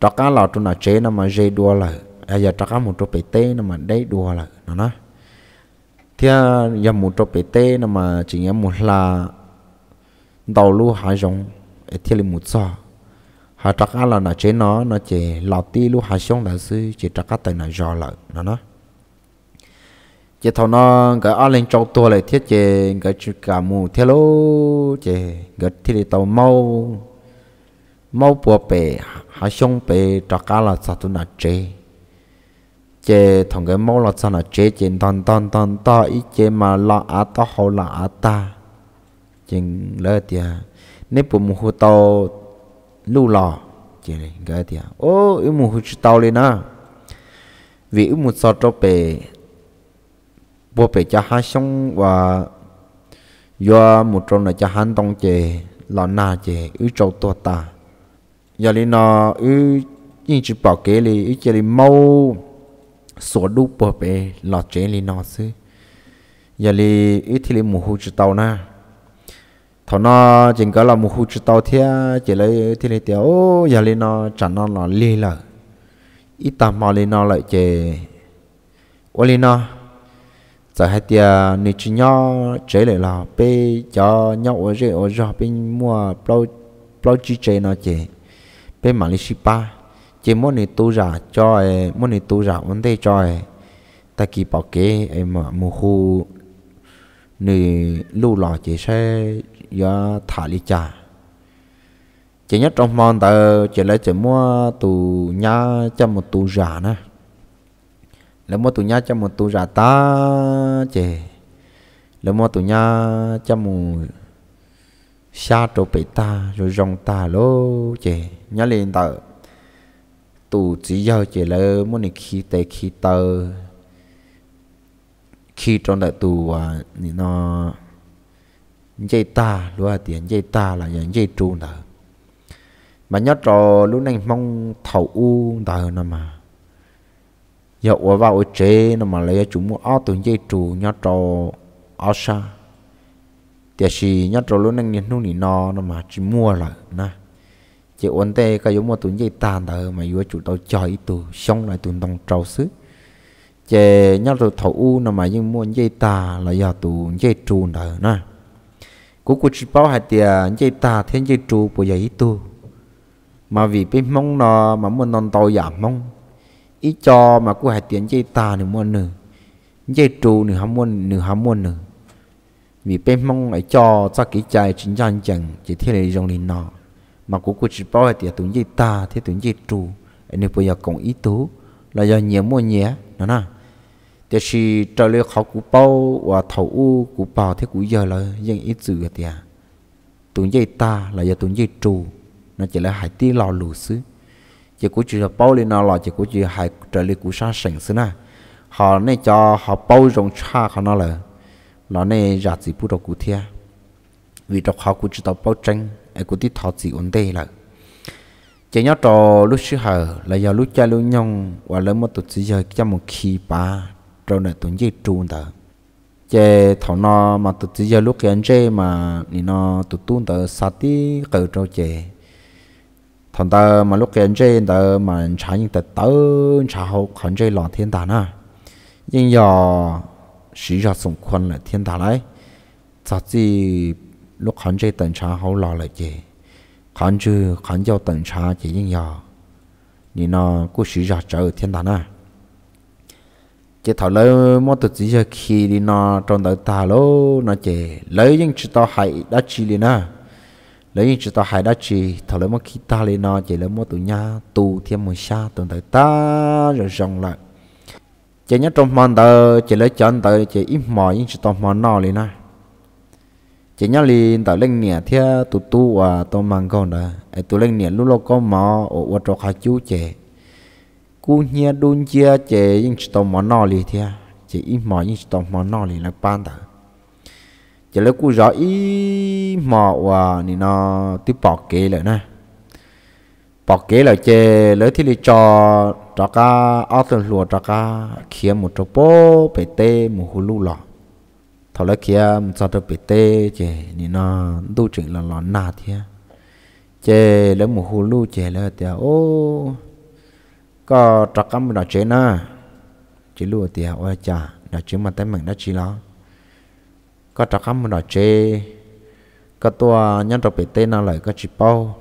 trả cá lo tôi nãy chế nó mà dây đua lại à giờ trắc cá một chỗ bể tê nó mà đây đùa là nó nói thì giờ một chỗ bể tê nó mà chỉ nghe một là đầu lu hai giống thì là một sao họ trắc cá là nó chế nó nó chế lọt ti lu hai xong là sư chế trắc cá tại nó giò lại nó nó, chế thầu nó cái ăn lên trong tua lại thiết chế cái chữ cả mù thế lô chế cái thiết tàu mau mau bùa bể hai xong bể trắc cá là sao tu nó chế chế thằng cái mẫu là sao là chế chế tòn tòn tòn to ít chế mà lo á to hậu là á ta chừng lỡ tiệt nếu bộ mù hồ tàu lù lò chế này gỡ tiệt à. ô ư mù hồ chú tàu lên à vì ư mù sao cho bề bộ bề cho hai xong và do một trong là cho hắn tông chế lò na chế ư trâu tua ta giờ lên nó ư nhưng chú bảo kế li ư chế li mau sổ đu bờ bê lọ chế li nó sư giờ li ít thì li mù hú chữ tàu na thọ nó chỉ có là mù hú chữ tàu thia chỉ lấy thì li tiểu giờ li nó chẳng nó là lì là ít tạm mò li nó lợi chế ô li nó giờ hai tia nị chỉ nhỏ chế lại là bê cho nhau ở dưới ở dưới bên mua bao bao chi chế nó chế bê mà li ship ba chỉ muốn nị tu giả cho muốn nị tu giả vấn đề cho ta kỳ bảo kế em mù khu nị lưu lọ chỉ sẽ do thả lý trả chỉ nhất trong mòn tờ chỉ lấy chỉ mua tù nhá cho một tù giả nè lấy mua tù nhá cho một tù giả ta chỉ lấy mua tù nhá cho một xa trâu bể ta rồi rong ta lô chỉ nhớ liền tờ tù chỉ giao chỉ là muốn này khi tệ khi tờ khi trong đại tù à nó dây ta luôn tiền dây ta là những dây trụ nở mà nhớ trò lúc này mong thầu u đời nè mà giờ ở vào ở chế nè mà lấy chúng mua áo tụi dây trụ nhớ trò áo xa. thì chỉ nhớ trò lúc này nhìn nó nó mà chỉ mua lại nè chỉ ổn tê cái giống một tuần dây tàn đó mà vừa chủ tàu chơi tù xong lại tuần đồng trâu xứ chỉ nhau tụ thầu u nó mà nhưng muốn dây tà là giờ tụ dây trù đó nè cú cú chỉ bảo hạt tiền dây tà thêm dây trù của dây tu mà vì bên mong nó mà muốn non tàu giảm mong ý cho mà cú hạt tiền dây tà nữa muốn nữa dây trù nữa ham muốn nữa ham muốn nữa vì bên mong lại cho cho cái trái chính chân chẳng chỉ thế này dòng linh nọ mà cũng có chỉ bao thì tụi nhị ta thế tụi nhị trù, anh ấy bây giờ còn ý tú là do nhiều mua nhẹ đó nè thế thì trở lại học cũng bao và thầu u cũng bao thì cũng giờ là dân ít chữ thì à tụi nhị ta là do tụi nhị trù nó chỉ là hải tí lò lù xứ chỉ cũng chỉ là bao lên nó là chỉ cũng chỉ hải trở lại cũng sa sành xứ nè họ nên cho họ bao rộng cha họ nó là nó nên giả gì bút đầu cụ thia vì đọc họ cũng chỉ tập bao tranh ai cũng tí thọ gì ổn đây là chỉ nhớ trò lúc xưa hờ là giờ lúc cha lúc nhông và lớn một tụt chỉ giờ cho một khi ba trâu này tụi dây trùn tờ chỉ thọ nó mà tụt chỉ giờ lúc kia anh chế mà nị nó tụt tuôn tờ sát tí cờ trâu chế thằng ta mà lúc kia anh chế tờ mà anh trả những tờ tớ trả hậu khẩn chơi lọ thiên đàn à nhưng giờ sử ra sủng quân là thiên đàn đấy sao chỉ lúc khẩn chơi tận trả hậu lo lại chị khẩn chứ khẩn giao tận trả chỉ riêng giờ nhìn nó cứ sử ra trở thiên đàng à chị thảo lấy mua tự chỉ cho khi đi nó trong đời ta lô nó chị lấy những chữ to hại đã chi liền à lấy những chữ to hại đã chi thảo lấy mua khi ta liền nó chị lấy mua tụ nhà tù thêm một xa trong đời ta rồi rồng lại chị nhớ trong mòn tờ chị lấy chọn tờ chị ít mỏi những chữ to mòn nó liền à chỉ nhớ li tao lên nè thia tụ tụ à tao mang con đó ai tụ lên nè lúc lo con mò ở ở chỗ khai chú chè cú nhia đun chia chè nhưng tao mò nọ li thia chỉ ít mò nhưng tao mò nọ li là ban đó chỉ lấy cú rõ ít mò à nè nó tiếp bỏ kế lại nè bỏ kế lại chè lấy thì li cho cho cá ở tận lúa cho cá khiến một chỗ bố bể tê một hồ lù lọ thọ là kia một sao được bị tê chè nên nó đu chỉnh là lòn nà thế chè lấy một hồ lu chè là tiệt ô có trắc cam đó chè na chỉ lu tiệt ôi chà đó chỉ mà tay mình đó chỉ lo có trắc cam đó chè có tua nhân trọc bị tê nào lại có chỉ bao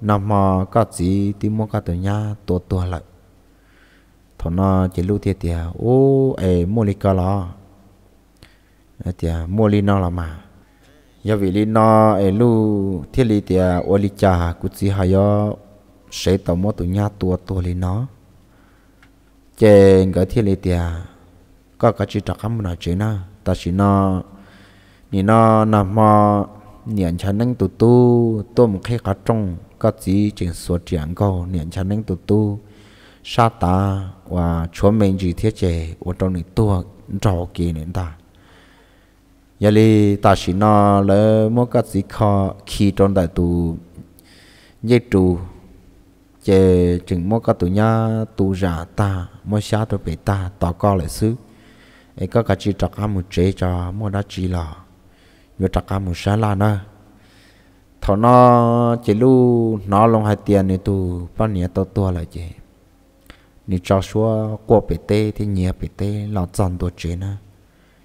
nằm mà có gì thì mua có từ nhà tua tua lại thọ nó chỉ lu thiệt tiệt ô ê mua đi cả lo thì mua li nó là mà giờ vì li nó ở lu thiết li thì ô li trà cũng chỉ hay ở sẽ tàu mua tụ nhà tua tua li nó chè cái thiết li thì có cái chỉ trắc không nào chứ na ta chỉ nó ni nó nằm mà niệm chân năng tụ tu tôm khai cá trong các chỉ chỉnh sửa chuyện câu niệm chân năng tụ tu sa ta và chúa mình chỉ thiết chế ở trong này tua trò kỳ nên ta giờ li ta chỉ nó lỡ cái gì khó khi trong đại tu dễ trụ chế chừng mua cái tu nhà tu giả ta mua xa tu bể ta tao có lại xứ ấy có cái chỉ trắc ham một chế cho mua đã chỉ là vừa trắc ham một xa là nữa thọ nó chỉ lu nó long hai tiền này tu bao nhiêu tao tua lại chế ni cho xua qua bể tê thì nhiều bể tê lão chọn tu chế nữa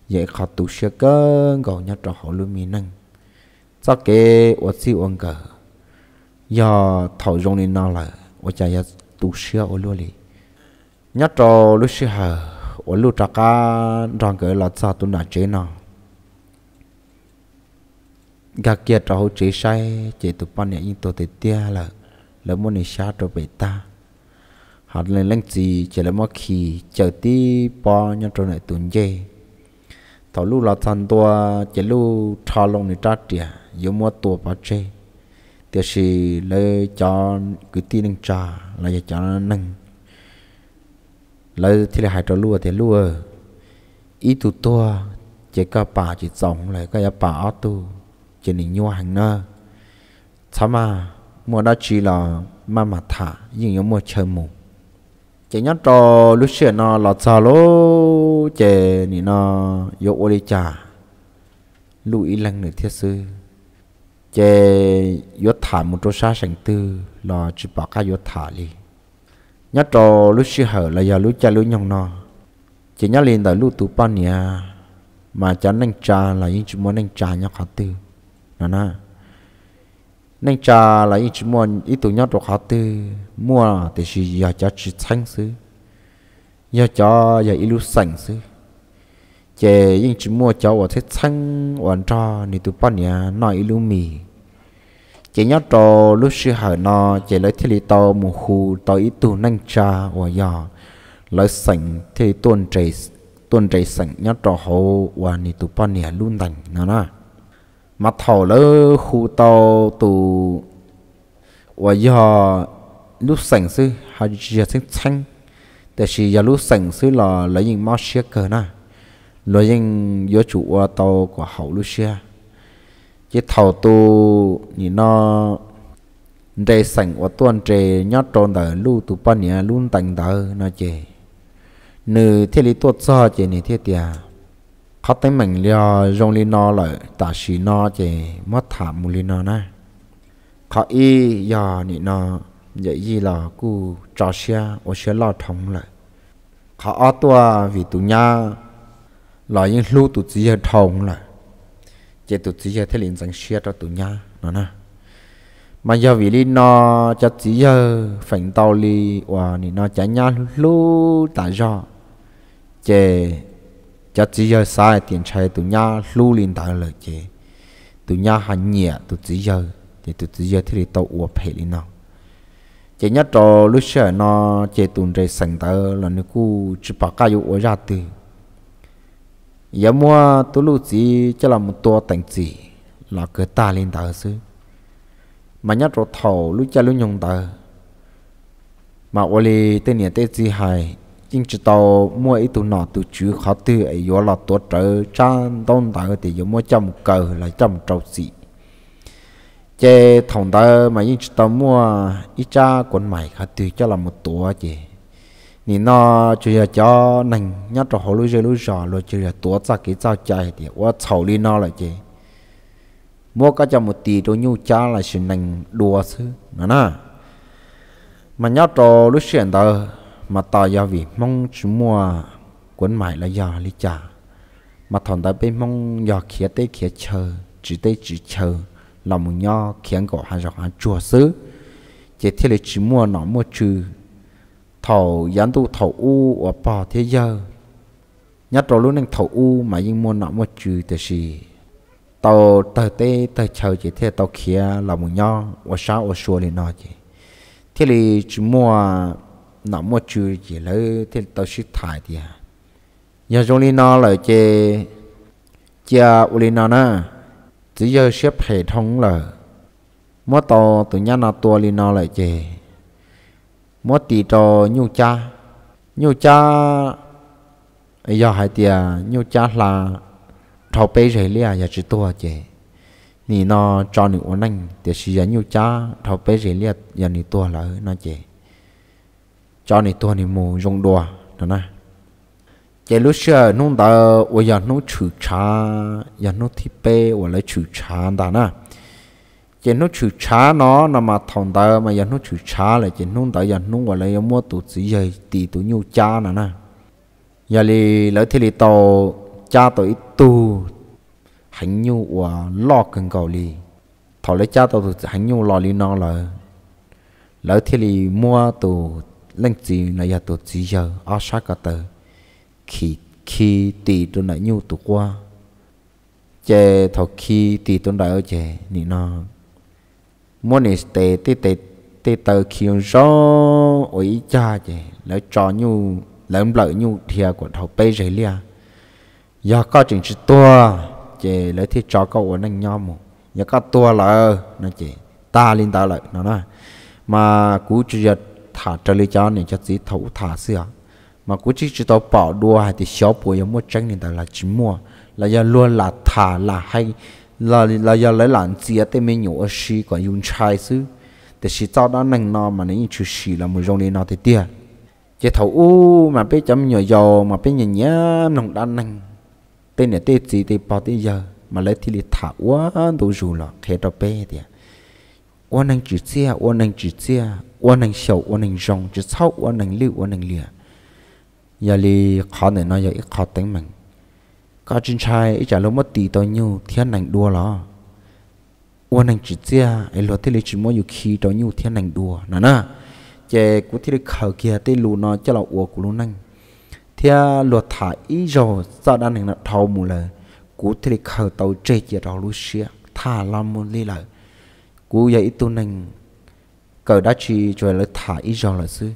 ye khó tu sơ cơ gò nhau trò hậu lưu mi năng cho kê ổ xí ổn cờ do thảo rong nên nào là ổ chạy ya tu sơ ổ lưu lì nhá trò lưu sơ hờ ổ lưu trà cá rong cờ là sao tu nà chế nào gà kia trò hậu chế say chế tu pan nhẹ nhưng tôi tê tia là là muốn này xa trò bể ta hạt lên lăng gì chỉ là mắc khi chờ tí po nhá trò này tuần dây thảo lu là thằng tua chỉ lu thà lòng người trát địa, yếu mua tua bà chê thì là lấy cho cái tin nâng trà lấy cho năng, lấy thì là hai trò lúa, thì lúa ít tu tua chỉ có bà chỉ sống lại cái bà ở tu chỉ nên nhua hàng nữa Thà mà mua đó chỉ là mà mà thả nhưng yếu mua chơi mù chỉ nhớ trò lúc xưa nó lọt xa lô chè nị nó vô ô đi chà lưu ý lăng nửa thiết sư chè vô thả một chỗ xa sành tư lò chỉ bỏ cả vô thả đi nhớ trò lúc xưa hở là giờ lúc cha lũ nhông nó chỉ nhớ liền tại lúc tụ ban nhà mà chán nên trà là những chuyện muốn nên trà nhau khá tư nà nói nên cha là ít mua ít tụ nhát được hạt tư mua thì chỉ giờ cho chỉ thanh sư giờ cho giờ ít lúc sành sư chè nhưng chỉ mua cháu ở thế thanh hoàn cho nên tụ bọn nhà nói ít lúc mì chè nhát trò lúc sư hở nó chè lấy thế lý to mù khu to ít tụ nâng cha và giờ lấy sành thì tuần trời tuần trời sành nhát trò hậu và nên tụ bọn nhà luôn thành, nó na mà thầu lỡ khu tàu tù và do lúc sảnh sư họ giờ sinh xanh để chỉ giờ lúc sảnh sư là lấy những máu xe cờ na lấy những gió chủ tàu của hậu lúc xe chỉ thầu tu như nó để sảnh của tuần trẻ nhót tròn đời lu tu pan nhà luôn tành đời nó chè nữ thế lý tốt cho chè này thế tiệt khó tính mình lo rong li no lại tả xì no chè mất thả mù li no na khó y giờ nị no vậy gì là cu trò xe ô xe lo thông lại khó ở tua vì tụ nha là những lưu tụ chỉ thông lại chè tụ chỉ thế liền rằng xe cho tụ nha nó na mà giờ vì li no cho chỉ giờ phành tàu li và nị no chả nha lưu tả do chè cho chỉ giờ sai tiền chơi tụi nhà lưu lên tại lời chế tụi nhà hành nhẹ tụi chỉ giờ thì tụi chỉ giờ thì tàu uổng phải lên nào chỉ nhất trò lúc xưa nó chỉ tụi trời sành tờ là nó cú chỉ bảo cái uổng ra từ giờ mua tụi lúc chỉ cho là một tòa tành chỉ là cứ ta lên tờ xứ mà nhất trò thầu lúc cha lúc nhung tờ mà ô lì tên nhà tên chỉ hài chính chỉ tàu mua ít tụ nọ tụ chữ khó tư ấy yếu là tổ trợ cha đông đại thì yếu mua trăm cờ là trăm trâu xị chế thằng ta mà những chỉ tàu mua ít cha quần mày khó tư cho là một tổ chế nên nó chỉ là cho nành nhất là họ lưu rồi lưu giờ rồi chỉ là tổ ra cái giao chạy thì quá sầu lên nó là chế mua cái cho một tỷ đôi nhu cha là sự nành đùa chứ nó nè mà nhớ trò lúc xuyên đời mà tỏ do vì mong chú mua quấn mãi là do lý trả mà thằng ta bên mong do khía tê khía chờ chỉ tê chỉ chờ là một nhau khiến cổ hàng dọc hàng chùa xứ chỉ thế là chỉ mua nó mua trừ thầu gián tu thầu u ở bò thế giờ nhất rồi luôn nên thầu u mà nhưng mua nó mua trừ thì gì tàu tờ tê tờ chờ chỉ thế tàu khía là một nhau ở sao ở xua lên nói chỉ thế là chỉ mua nó mua chú chỉ lấy thì tao sẽ thải đi à giờ chúng đi nó là chê chê u li nó nè chỉ giờ xếp hệ thống là mua tàu tụi nhà nó tua li nó lại chê mua tì trò nhu cha nhu cha giờ hai tia nhu cha là thầu bê rồi lia giờ chỉ tua chê nì nó cho nụ anh thì giờ dạ nhu cha thầu bê rồi lia giờ nụ tua là nó chê cho nên tôi nên mù dùng đồ đó nè chạy lúc xưa nông đờ ở nhà nông chủ cha, nhà nông thịt bê ở lại chủ cha đó nè chạy nông chủ cha nó nằm mà thằng đờ mà nhà nông chủ cha lại chạy nông đờ nhà nông ở lại mua đồ gì gì thì tôi nhiều cha nè nè nhà lì lấy thì lì tàu cha tụ ít tu hạnh nhu và lo cần cầu lì thọ lấy cha tụ hạnh nhu lo lì nó là lấy thì lì mua đồ lên chỉ là giờ tổ chỉ giờ ở sát cả tờ khi khi tỷ tôi lại nhu tụ qua chè thọ khi tỷ tôi đại ở chè nị nó muốn nị tệ tê tê tê tờ khi gió ủy cha chè lỡ trò nhu lấy lợi nhu thìa của thọ bê rầy lia giờ có chuyện chỉ to chè lấy thì trò câu ở năng nhau một giờ có to lỡ nó chè ta lên ta lại nó nói mà cú chủ nhật thả cho lại cho nên cho gì thấu thả xưa mà cũng chỉ chỉ tao bỏ đua hay thì xóa bùi mua tránh nên ta là chỉ mua là giờ luôn là thả là hay là là giờ lấy làm gì thì mình nhổ ở xí còn dùng chai xứ thì xí tao đã nâng nó mà nên chú xí là một dòng đi nó thì tia chỉ thấu u mà bé chấm nhỏ dầu mà bé nhảy nhá nồng đã nâng tên này tên gì thì bỏ tên giờ mà lấy thì lấy thả quá đủ rồi là khéo đó bé thì quan à. năng chữ chia quan năng chữ chia วันหนึ่งเฉียววันหนึ่งรองจะเท่าวันหนึ่งลิ้ววันหนึ่งเลียยาลีขอเนี่ยน้อยอย่าอีกขอเต็งมันก็จินชายอีจ่าลมตีตัวยูเทียนหนึ่งดัวหรอวันหนึ่งจิตเสียไอ้รถที่เลยจิมว่าอยู่ขี่ตัวยูเทียนหนึ่งดัวนั่นนะเจ้กูที่เลยเข่าเกียร์ที่ลูนอจะเราอวกูลูนั่งเทียรถถ่ายอีจ่อซาดันหนึ่งน่ะเท่ามูเลยกูที่เลยเข่าตัวเจี๊ยเราลุเชียท่าลำมูลีเลยกูอย่าอีตัวหนึ่ง cờ đã chi rồi lấy thả ý do là sư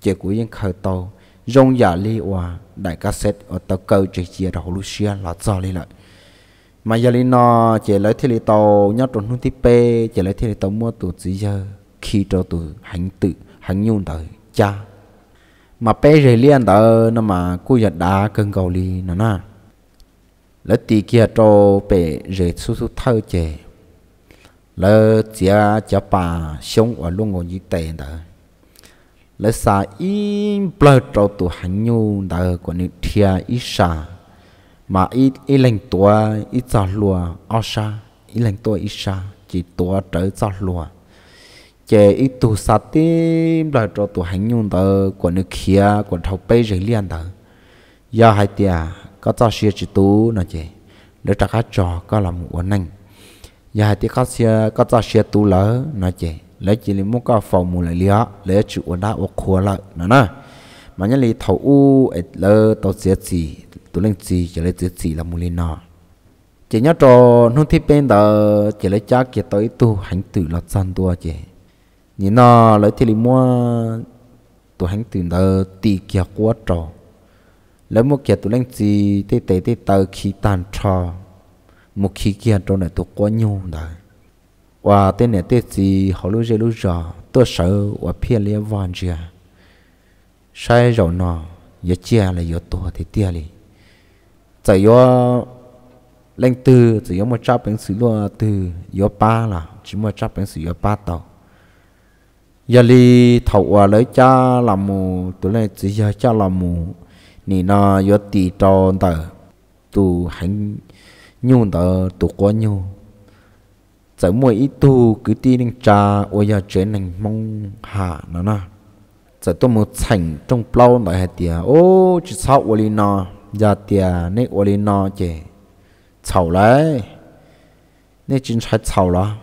chỉ của những khởi tàu rong giả li hòa đại ca xét ở tàu cờ chỉ chia đầu lúc xưa là do li lại mà giờ li nó chỉ lấy thì li tàu nhớ trốn hướng tiếp bê chỉ lấy thì li tàu mua tổ gì giờ khi cho tổ hành tự hành nhung đời cha mà bê rồi liền tờ nó mà cô giật đá cơn cầu li nó na lấy tì kia cho bê rồi su su thơ chè lỡ chia chia bà sống ở luôn ngồi như tệ đó lỡ xa im bờ trâu tụ hành nhu đó của những thia ít xa mà ít ít lần tua ít giọt lùa ao xa ít lần tua ít xa chỉ tua trở giọt lùa chế ít tụ xa tim bờ trâu tụ hành nhu đó của những kia của thâu bay rỉ liền đó giờ hai tia có cho xe chỉ tú nó chế lỡ trả cá trò có làm uốn nành giờ hai tiếng có xe có ta xe tu lỡ nó chè lấy chỉ là muốn có phòng mù lại liá lấy chịu ở đã ở khua lại nó nè mà nhớ là thầu u ít lỡ tàu xe gì tu lên gì chỉ lấy gì là mù lên nó chỉ nhớ trò nó thiết bên đó chỉ lấy cha kia tới tu hành tử là san tua chỉ nhìn nó lấy thì là mua tu hành tử đó tì kia quá trò lấy mua kia tu lên gì tê tê tê tờ khi tàn trò một khi kia trâu này tôi quá nhiều rồi và tên này tên gì họ lúc giờ lúc giờ tôi sợ và phiền liên vạn chưa sai rồi nọ giờ chia là giờ tôi thì tia đi tại do lên từ giờ do một trăm bánh sủi lúa từ do ba là chỉ một trăm bánh sủi giờ ba tàu giờ đi thầu và lấy cha làm mù tôi này chỉ giờ cha làm mù nì nọ giờ tỷ tròn tờ tụ hành nhu tờ tụ quá nhu giờ mua ít tu cứ đi lên trà ôi giờ chuyện này mong hạ nó na, giờ tôi một thành trong plau mà hạt tiệt ô chỉ sao ôi nó giờ tiệt nãy ôi nó chứ chầu lại nãy chính sách chầu là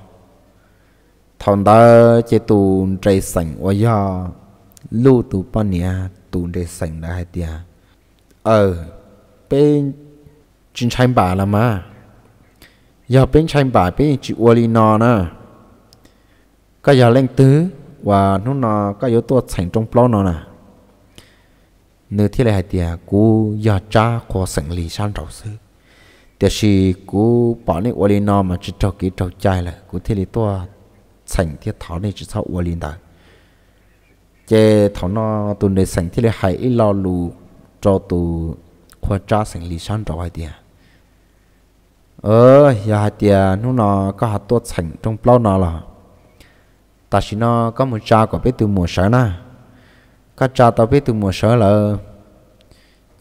thằng ta chỉ tu trai sành ôi giờ lưu tu bao nhiêu tu trai sành đã hạt tiệt ờ bên จินชัยบ่าละมาอย่าเป็นชัยบ่าเป็นจิวลีนอนะก็อย่าเล่งตื้อว่านู่นนอก็ยตัวแสงจงปล้อนอนะ เนื้อที่ไรหายเตียกูอย่าจ้าขอสังลีชันเราซื้อแต่ชีกูปอนี่วลีนอมาจะจอกีจอกใจเละกูที่ยวตัวแ่งที่ถอนี่จะเท่าวลีนได้เจถอนอตุนในสังที่ไรหายอีลอลูจอตูขวจ้าสังลีชันเราไอเตีย ờ giờ hạt tiền nó có hạt tua thành trong plau nó là ta chỉ nó có một cha có biết từ mùa sớm na có cha tao biết từ mùa sớm là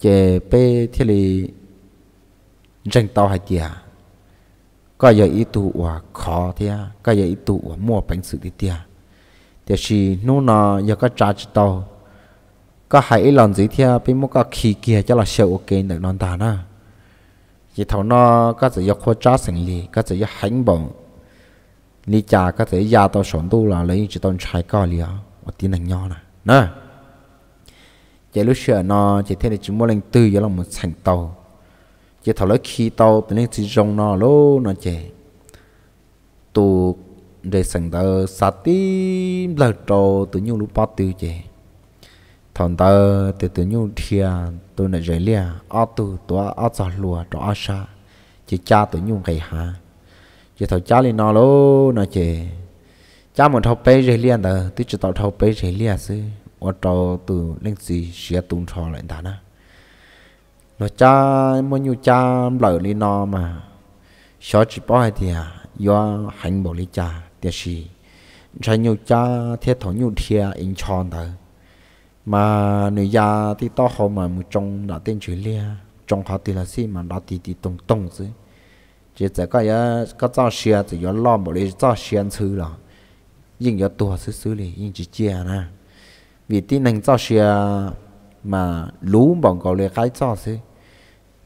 chế bê thì lì dành tao hạt tiền có giờ ý tụ và khó thế à có giờ ý tụ và mua bánh sự đi tiền thì chỉ nó nó giờ có cha chỉ tao có hãy lần gì thế à bên mua cái khí kia cho là sợ ok được non ta na chỉ thầu nó có thể do khóa trá sinh lý có thể do hành bổng lý cha có thể gia tao sống tu là lấy chỉ tao trái co lý à ở tin hành nhau nè nè chỉ lúc xưa nó chỉ thấy là chỉ muốn lên tư do là một thành tàu chỉ thầu lấy khi tàu thì nên chỉ rong nó lô nó chỉ tu để sẵn tờ sát tí lợt trò tự nhiên lúc bắt tiêu chỉ thằng ta từ từ nhu thia tôi nói rồi lia ở từ tôi ở già lùa cho ở xa chỉ cha từ nhu ngày hà chỉ thằng cha lên nó luôn nó chỉ cha một thằng bé rồi lia đó tôi chỉ tao thằng bé rồi lia chứ ở chỗ từ lên gì sửa tung trò lại ta na nó cha mỗi nhu cha lỡ lên nó mà sợ chỉ bỏ hay thì à do hành bộ lý cha tiếc gì cha nhu cha thiết thằng nhu thia in tròn đó mà người già thì to họ mà một trong đã tên chữ lia trong họ thì là gì mà đã thì thì tông tông chứ chỉ tại cái cái cái giao xe thì có lo một cái giao xe chứ là nhưng có tua xứ xứ này nhưng chỉ chia nè vì tí năng giao xe mà lú bọn cậu lấy cái giao xứ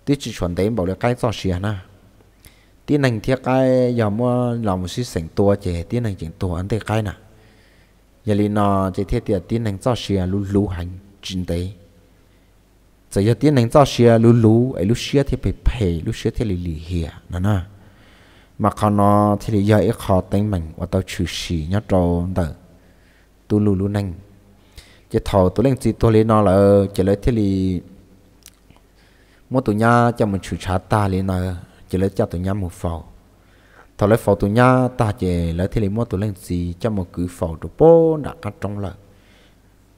tí chỉ chuẩn đấy bảo lấy cái giao xe nè tí năng thiết cái giờ mua làm một xí sảnh tua chè tí năng chỉnh tua ăn thế cái nè giờ lì nó chỉ thiết tiệt tiến hành cho xe lú lú hành chính tế giờ giờ tiến hành cho xe lú lú ấy lú xe thì phải phải lú xe thì lì lì hiền nè nè mà còn nó thì lì giờ ít khó tính mình và tao chửi xì nhá trâu đỡ tu lú lú nhanh chỉ thầu tu lên chỉ tu lên nó là ờ, chỉ lấy thì lì mua tụi nhá cho mình chửi chả ta lên nó chỉ lấy cho tụi nhá một phòng thảo lấy phẫu tụi nha ta chỉ lấy thì lấy mua tụi lên gì cho một cử phẫu tụi po đã cắt trong lợi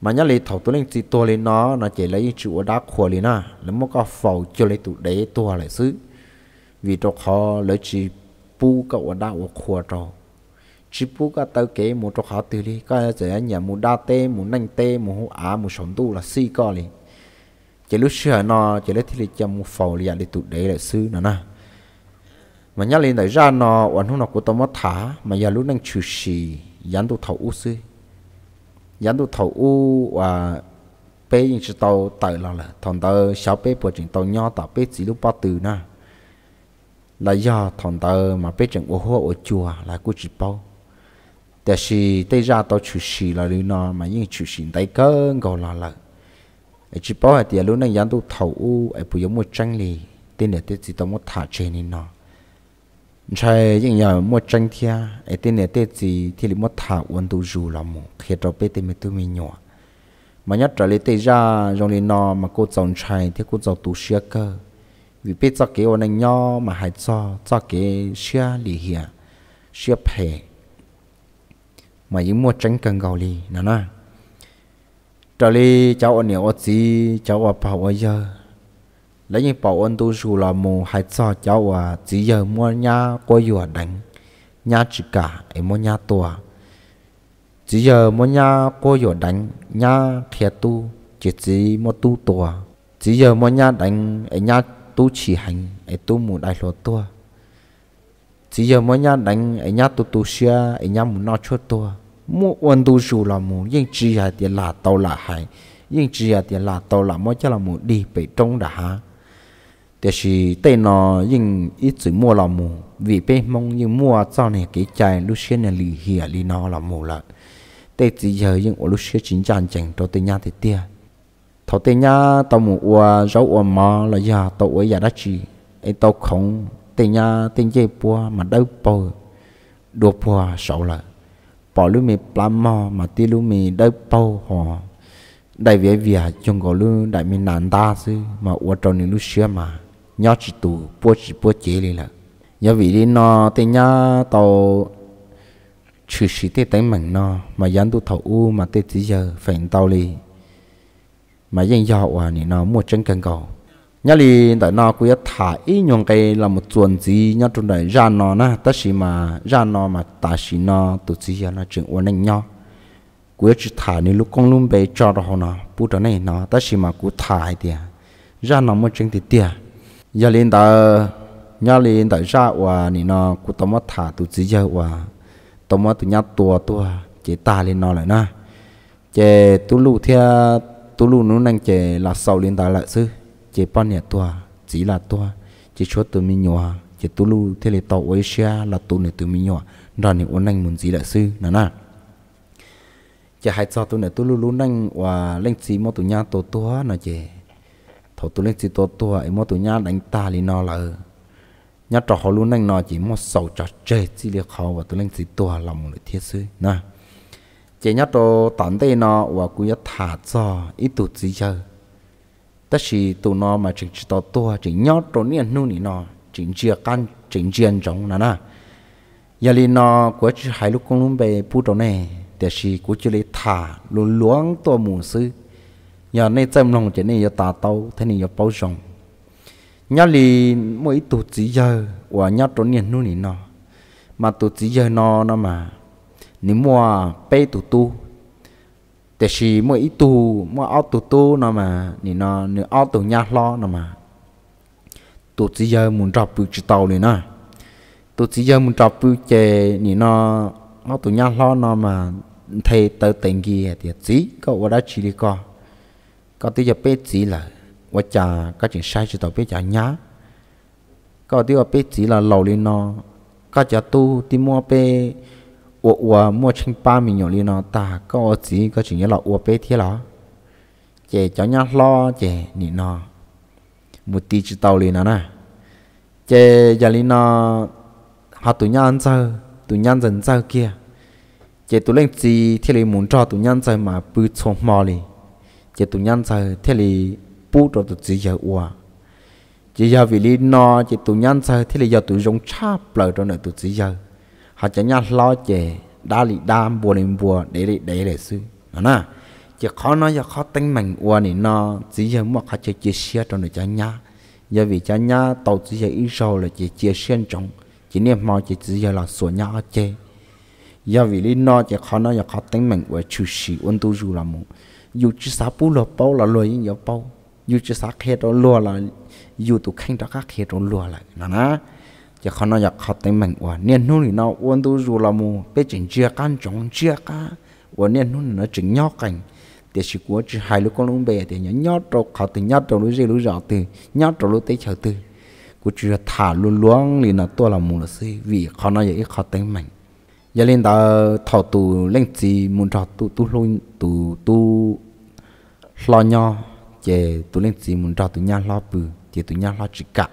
mà nhớ lấy thảo tụi lên gì tua lên nó nó chỉ lấy chữ đá khua lên à lấy mua có phẫu cho lấy tụi đấy tua lại xứ vì cho họ lấy chỉ bu cậu đá của khua trò chỉ pu cả tao kế một cho họ từ đi cái giờ nhà một đa tê một nành tê một hũ á một sống tu là si co liền chỉ lúc xưa nó chỉ lấy thì lấy cho một phẫu liền để tụi đấy lại xứ nữa na mà nhắc lên đại ra nó hoàn hôn nó của tao mất thả mà giờ lúc đang chủ sĩ dán đồ thầu u sư dán đồ thầu u và bé những chữ tàu tại là là thằng tàu sáu bé bộ trình tàu nhỏ tàu bé chỉ lúc ba từ na là do thằng tàu mà bé trình ô hô ô chùa là của chỉ bao แต่สิได้ราตัวชุสีละลือนอมายิ่งชุสิได้ก็งอละละไอจีป้อไอเดียรู้นั่งยันตัวเท่าอู้ไอปุยมัวจังลีเต็นเดียเต็นจิตมัวถ่าเจนินอ trai những nhà mua tranh thia ấy tên này tên gì thì lấy mua thảo uốn tu dù là một khi trở về tên mình tôi mình nhỏ mà nhất trở lại tên ra trong lên nó mà cô chồng trai thì cô chồng tu sửa cơ vì biết cho cái anh nhỏ mà hãy cho cho cái sửa lì hiền sửa phê mà những mua tranh cần gạo lì nè nè trở lại cháu anh nhỏ gì cháu bà bảo giờ lấy những bảo ơn tu sư là mù hay cho cháu à chỉ giờ mua nhà qua dùa à đánh nhà chỉ cả em mua nhà tùa chỉ giờ mua nhà qua dùa à đánh nhà thiệt tu chỉ chỉ mua tu tùa à. chỉ giờ mua nhà đánh em nhà tu chỉ hành em tu mù đại lộ tùa chỉ giờ mua nhà đánh em nhà tu tu xia em nhà mù nó chua tùa mua ơn tu sư là mù nhưng chỉ là tiền là tàu là hành nhưng chỉ là tiền là tàu là mua cho là mù đi bị trông đã ha แต่สิเตนอยิ่งอีจึมัวละมูวิเป้มงยิ่งมัวเจ้าเนี่ยเกใจลูเชียนลีเหียลีนอละมูละแต่จีเฮยิ่งอลูเชียจินจันจังตัวเตญาเตียทอเตญาตมูอัวเจ้าอัวมาละยาตัวอัวยาดัชีไอตัวของเตญาเตเจปัวมาเดาปอดัวปัวสาวละปอลูมีปลาหมอมาตีลูมีเดาปอหอได้เวียเวียจงก็ลูได้มีนานตาซึมาอวดตอนนี้ลูเชียมา nhớ chỉ tu, bố chỉ bố chế đi là nhớ vì đi nó thì nhớ tàu chữ sĩ thế tay mình nó mà dân tu thấu u mà tê tí giờ phải tàu đi mà dân giàu à thì nó mua chân cần cầu nhớ đi tại nó cũng thả ý nhon cây là một chuẩn gì nhớ trong đời ra nó na ta chỉ mà ra nó mà ta chỉ nó tu tí giờ nó chuyện uốn anh nhau cứ chỉ thả nên lúc con luôn bé cho đó nó bút đó này nó ta chỉ mà cứ thả thì ra nó mua chân thì tiền giờ lên tờ nhớ lên ta ra và nị nó cụ tao mất thả tu chỉ giờ và tao mất tụ nhát tua tua chế ta lên nó lại na chế tu lù thea tu lù nó năng chế là sau lên ta lại sư chế ban nhà tua chỉ là tua chế chúa tụ mi nhỏ chế tụ lù thế là tàu Asia là tụ này tụ mình nhỏ đó nị ôn năng muốn gì lại sư nà na chế hai cho tụ này tụ lù lù năng và lên chỉ một tu nhát tua tua nó chế thổ tu lên chỉ tổ tua ấy mỗi tụi nhá đánh ta li nó là nhá trò họ luôn đánh nó chỉ một sầu trò chơi chỉ liệt họ và tu lên chỉ tua lòng người thiết sư nè chỉ nhá trò tận đây nó và cứ nhá thả cho ít tụi gì chơi tất chỉ tụi nó mà chỉ tổ tua chỉ nhá trò niên nu nỉ nó chỉ chia căn chỉ chia giống nè nè giờ li nó của hai lúc con luôn về pu trò sư giờ nay tâm lòng chỉ này giờ tà tâu thế này giờ bao rộng nhớ lì mỗi tổ chỉ giờ và nhớ trốn niên nuôi nỉ nó mà tổ chỉ giờ nó nó mà nếu mua bê tổ tu thế thì mỗi tổ tụ mua ao tụ tu nó mà nỉ nó nửa áo tổ nhà lo nó mà tổ chỉ giờ muốn trọc bự chỉ tàu này nè tổ chỉ giờ muốn trọc bự chè nỉ nó áo tổ nhà lo nó mà thầy tớ tình kia thì chỉ có cậu đó chỉ đi coi có tí giờ bé chỉ là và cha các chuyện sai sự tao bé cha nhá có tí giờ bé chỉ là lầu lên nó có cha tu tí mua bé ủa ủa mua trên ba mình nhỏ lên nó ta có chỉ có chuyện nhớ là ủa bé thế là chè cháu nhá lo chè nị nó một tí chỉ tao lên nó nè chè giờ lên nó họ tụi nhau ăn sao tụi nhau dần sao kia chè tụi lên gì thì là muốn cho tụi nhau sao mà bự xuống mò liền chỉ tụ nhân sợ thế là bu rồi tụ chỉ giờ qua chỉ giờ vì lý no chỉ tụ nhân sợ thế là giờ tụ dùng cha bờ rồi nữa tụ chỉ giờ họ chỉ nhau lo chè đa lì đa bùa lên bùa để để để để sư nè chỉ khó nói giờ khó tính mình qua này nó chỉ giờ mà họ chỉ chia sẻ cho nữa cho nhau giờ vì cho nhau tàu chỉ giờ ít rồi là chỉ chia sẻ trong chỉ niệm mò chỉ chỉ giờ là sửa nhau chè giờ vì lý no chỉ khó nói giờ khó tính mình qua chủ sĩ ôn tu du là một dù chỉ sa pu lo bao là lo những giờ bao dù chỉ sa khe đó lo là dù tụ khanh đó khác khe đó lo là nó na giờ khó nó giờ khó tay mình và nên nu thì nó uốn tu dù là mù bé chỉnh chia can chống chia cả và nên nu nó chỉnh nhau cảnh để chỉ của chỉ hai lúc con lúc bé thì nhớ nhớ trâu khó từ nhớ trâu lúc gì lúc rõ từ nhớ trâu lúc tây chờ từ của chỉ thả luôn luôn thì nó to là mù là si vì khó nó giờ khó tay mình giờ lên ta thọ tù lên gì muốn thọ tù tù luôn tù tù lo nho chè tụi lên gì muốn cho tụi nhau lo bự chè tụi nhau lo chỉ cả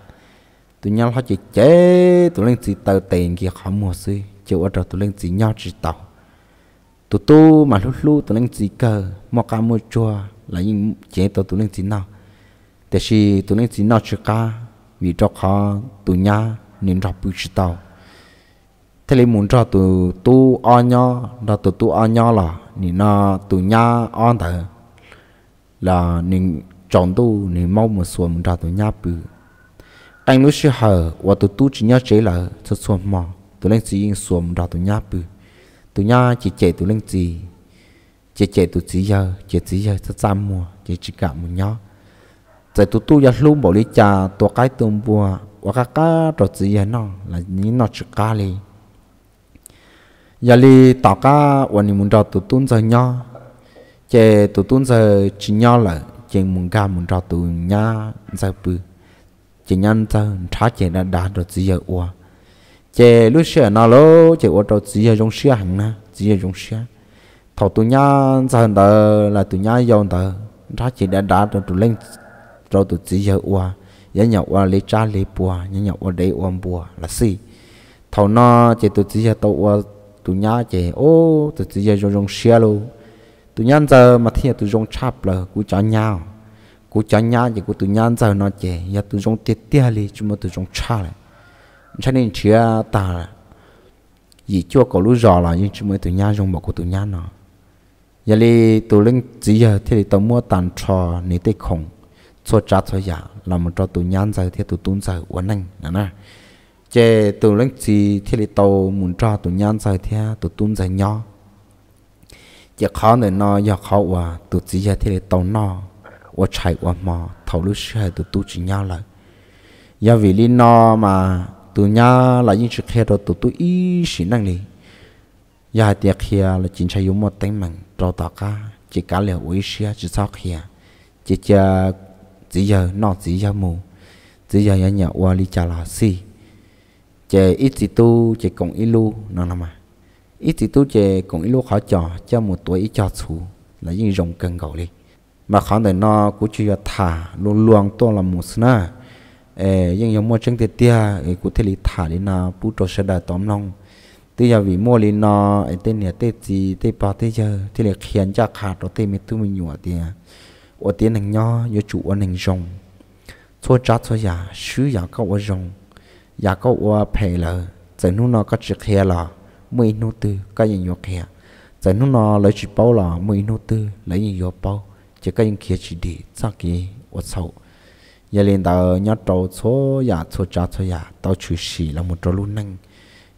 tụi nhau lo chè chế tụi lên gì tàu tiền kia khó mua xí chè ở trò tụi lên gì nhau chỉ tàu tụi tu mà lúc lu tụi lên gì cơ mua cá mua chua là những chè tàu tụi lên gì nào thế thì tụi lên gì nào chỉ cả vì cho khó tụi nhau nên cho bự chỉ tàu thế lấy muốn cho tụi tu o nho đó tụi tu o nho là nên nó tụi nhau on thở là nên chọn tu nên mau mà số mình ra tụi nháp bự anh nói xưa hờ và tụi tu chỉ nhớ chế là cho xuống mà tụi lên chỉ yên xuống ra tụi nháp bự tụi nhá chỉ chạy tụi lên chỉ chỉ chạy tụi chỉ giờ chỉ chỉ giờ cho trăm mùa chỉ chỉ cả một nhó Tại tụi tu giờ luôn bỏ đi cha tụi cái tôm bùa và các cá trò chỉ giờ nó là những nó chỉ cá liền giờ đi tao cá và những muốn trò tụi tuôn giờ nhó chế tụi tuôn giờ chỉ nhau là chế muốn ga muốn trò tụi nhá giờ bự chế nhân giờ trả chế đã đạt được chỉ giờ qua chế lúc xưa nào lố chế ua trò chỉ giờ trong xưa hẳn na chỉ giờ trong xưa thọ tụi nhá giờ đó là tụi nhá giàu đó trả chế đã đạt được tụi lên rồi tụi chỉ giờ qua nhớ nhậu qua lấy trả lấy bùa nhớ nhậu qua đấy ua bùa là gì thọ nó chế tụi chỉ giờ tụi ua tụi nhá chế ô tụi chỉ giờ trong trong xưa luôn tụi nhân giờ mà thì tụi dùng chạp là cú cho nhau cú cho nhau thì cú tụi nhân giờ nó chè giờ tụi dùng tiệt tiệt đi chứ mà tụi dùng chạp lại cho nên chưa ta gì chưa có lúc rõ là nhưng chúng mới tụi nhau dùng một của tụi nhau nó giờ li tụi lên chỉ giờ thì tụi mua tàn trò nít tê khủng cho trả cho giả là một cho tụi nhau giờ thì tụi tuôn giờ uốn anh nè nè chế tụi lên chỉ thì tụi muốn cho tụi nhau giờ thì tụi tuôn giờ nhau giờ khó nữa nó giờ khó quá tụt chỉ giờ thì tàu nó quá chạy quá mò thầu lúc xưa tụt tụt chỉ nhau lại giờ vì lý nó mà tụi nhau là những sự khe rồi tụt tụt ý xí năng này giờ thì kia là chính sách dùng một tính mạng cho tất cả chỉ cả liệu ý xia chỉ sao kia chỉ chờ chỉ giờ nó chỉ giờ mù chỉ giờ nhà nhà qua lý trả là gì, chỉ ít gì tu chỉ còn ít lu nó làm mà ít thì tôi chơi cũng ít lúc họ trò cho một tuổi ít trò chú là những rồng cần gầu đi mà khó để nó cũng chưa là thả luôn luôn to là một sna ê những giống mua chân tiệt tia ấy cũng thể lý thả đi nào bút trò sẽ đại tóm long tuy giờ vì mua lý nó ấy tên nhà tên gì tên bà tên giờ thì là khiến cho khát đó tên mình tôi mình nhỏ tiền ở tiền hàng nho nhớ chủ ở hàng rồng thua trả thua già, sứ giả có ở rồng giả có ở phe là giờ nó có chiếc hè là mười nô tư cái gì nhọ hè, giờ nó nó lấy chỉ bao là mười nô tư lấy gì nhọ bao chỉ cái những kia chỉ đi sao kì ở sau giờ lên tàu nhát tàu số nhà số cha số nhà tàu chủ sĩ là một trâu luôn năng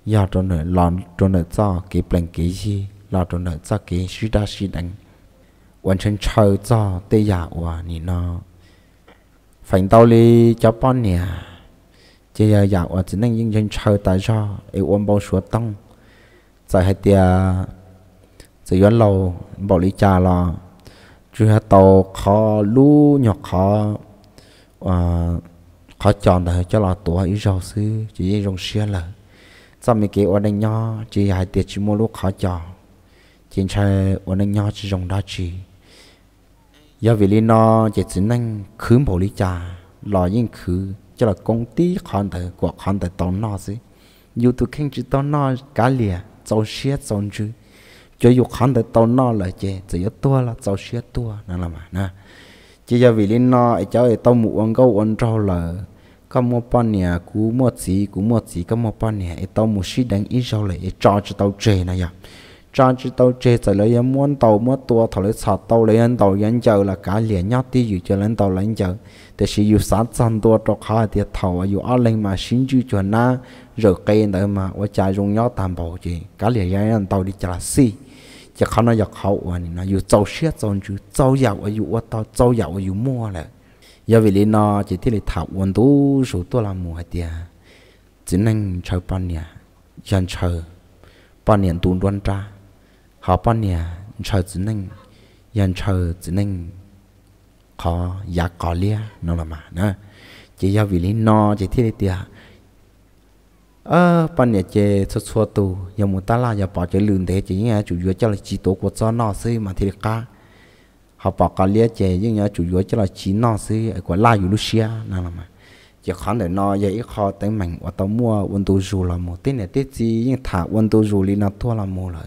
giờ trâu nữa lòn trâu nữa cho cái plan cái gì lò trâu nữa cho cái suy đa suy đánh hoàn thành chờ cho tê nhà hòa nị nó phản tàu đi cho bọn nhà chỉ giờ nhà hòa chỉ năng những chân chờ tại cho ai ôm bao số tăng giờ hai tia giờ yon lâu bảo lý cha là chú hai tàu khó lú nhọc khó à khó chọn đời cho là tuổi ít giàu sư chỉ rong xe là sau mấy cái ổn định nhỏ chỉ hai tiệt chỉ mua lúc khó chọn chỉ chơi ổn định nhỏ chỉ rong đa chỉ giờ vì lý nó chỉ chỉ năng khứ bảo lý cha lo những khứ cho là công ty khoản đời của khoản đời tàu nó sư YouTube khen chỉ tàu nó cả liền cháu xia cháu chứ cho dù khán để tàu no là chè chỉ có tua là cháu xia tua nó là mà nè chỉ giờ vì linh no ấy cháu ấy tàu muốn ăn câu ăn trâu là có mua pan nhà cú mua gì cú mua gì có mua pan nhà ấy tàu muốn xí đánh ít rau lại cho cho tàu chè này à cho cho tàu chè rồi lấy em muốn tàu mua tua thằng lấy sọt tàu lấy anh tàu anh chờ là cả liền nhát đi dự cho anh tàu lấy chờ thế thì แต่ชีอยู่สามจันตัวตกขาเดียเท่าอยู่อาเลงมาชินจูจวนนะ rồi cây nữa mà cái mà, ở trả rung nhau đảm bảo gì cả lẽ ra anh tàu đi chả si chỉ khăn nó giặc hậu anh nó อยู่ châu xiết châu chú châu giàu ở อยู่ ở tàu châu giàu ở อยู่ mua là giờ vì lý nó chỉ thiết lý thảo quân tú số tôi là mua tiệt chỉ nên chờ bao nhiêu dân chờ bao nhiêu tuần tuần tra họ bao nhiêu chờ chỉ nên dân chờ chỉ nên khó giá có lia nó là mà nè chỉ do vì lý no chỉ thiết đi ờ bạn nhà chế xuất xuất tu giờ muốn ta là giờ bỏ chế lùn thế chỉ nhá chủ yếu cho là chỉ tổ của cho nó xí mà thì cả họ bỏ cả lia chè nhưng nhá chủ yếu cho là chỉ nó xí của la Lucia nè là mà chỉ khó để nó giờ ít khó tới mình và tao mua quân tu dù là một tên này tết gì nhưng thả quân tu dù lý nó thua là một rồi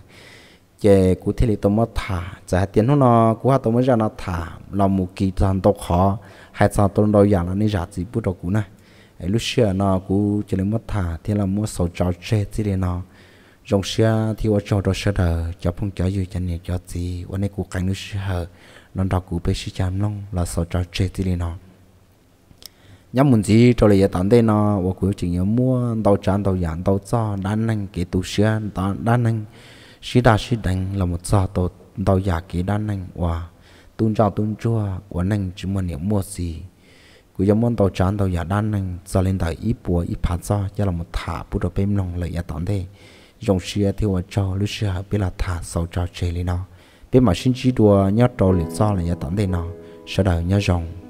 chế cụ thể là tôi mới thả giờ tiền hôm nó cụ ha tôi mới ra nó thả là một kỳ toàn tộc khó, hay sao tôi đâu giờ là nên giả gì bút đâu cụ này lúc xưa nó cụ chỉ là mất thả thì là mua sầu trò chơi thì đấy nó dòng xưa thì ở chỗ đó sẽ đờ cho phong cho dù cho nhiều cho gì ở đây cụ cảnh lúc xưa nó đọc cụ bây xí chăm long là sầu trò chơi thì đấy nó nhắm muốn gì cho lấy tận đây nó và cụ chỉ nhớ mua đầu tràn đầu giản đầu cho đan năng cái tủ xưa đan năng sĩ đa sĩ đánh là một giò tổ đào giả kỹ đa nành hòa tôn trào tôn chua của nành chỉ muốn niệm mua gì cú giống môn tàu chán tàu giả đa nành cho lên đời ít bùa ít phá do cho là một thả bút đầu bên lòng lợi giả tón thế dòng sĩ thì hòa cho lúc sĩ hạ biết là thả sầu cho chế lên nó bên mà sinh chỉ đùa nhớ trâu liệt do là giả tón thế nó sau đời nhớ dòng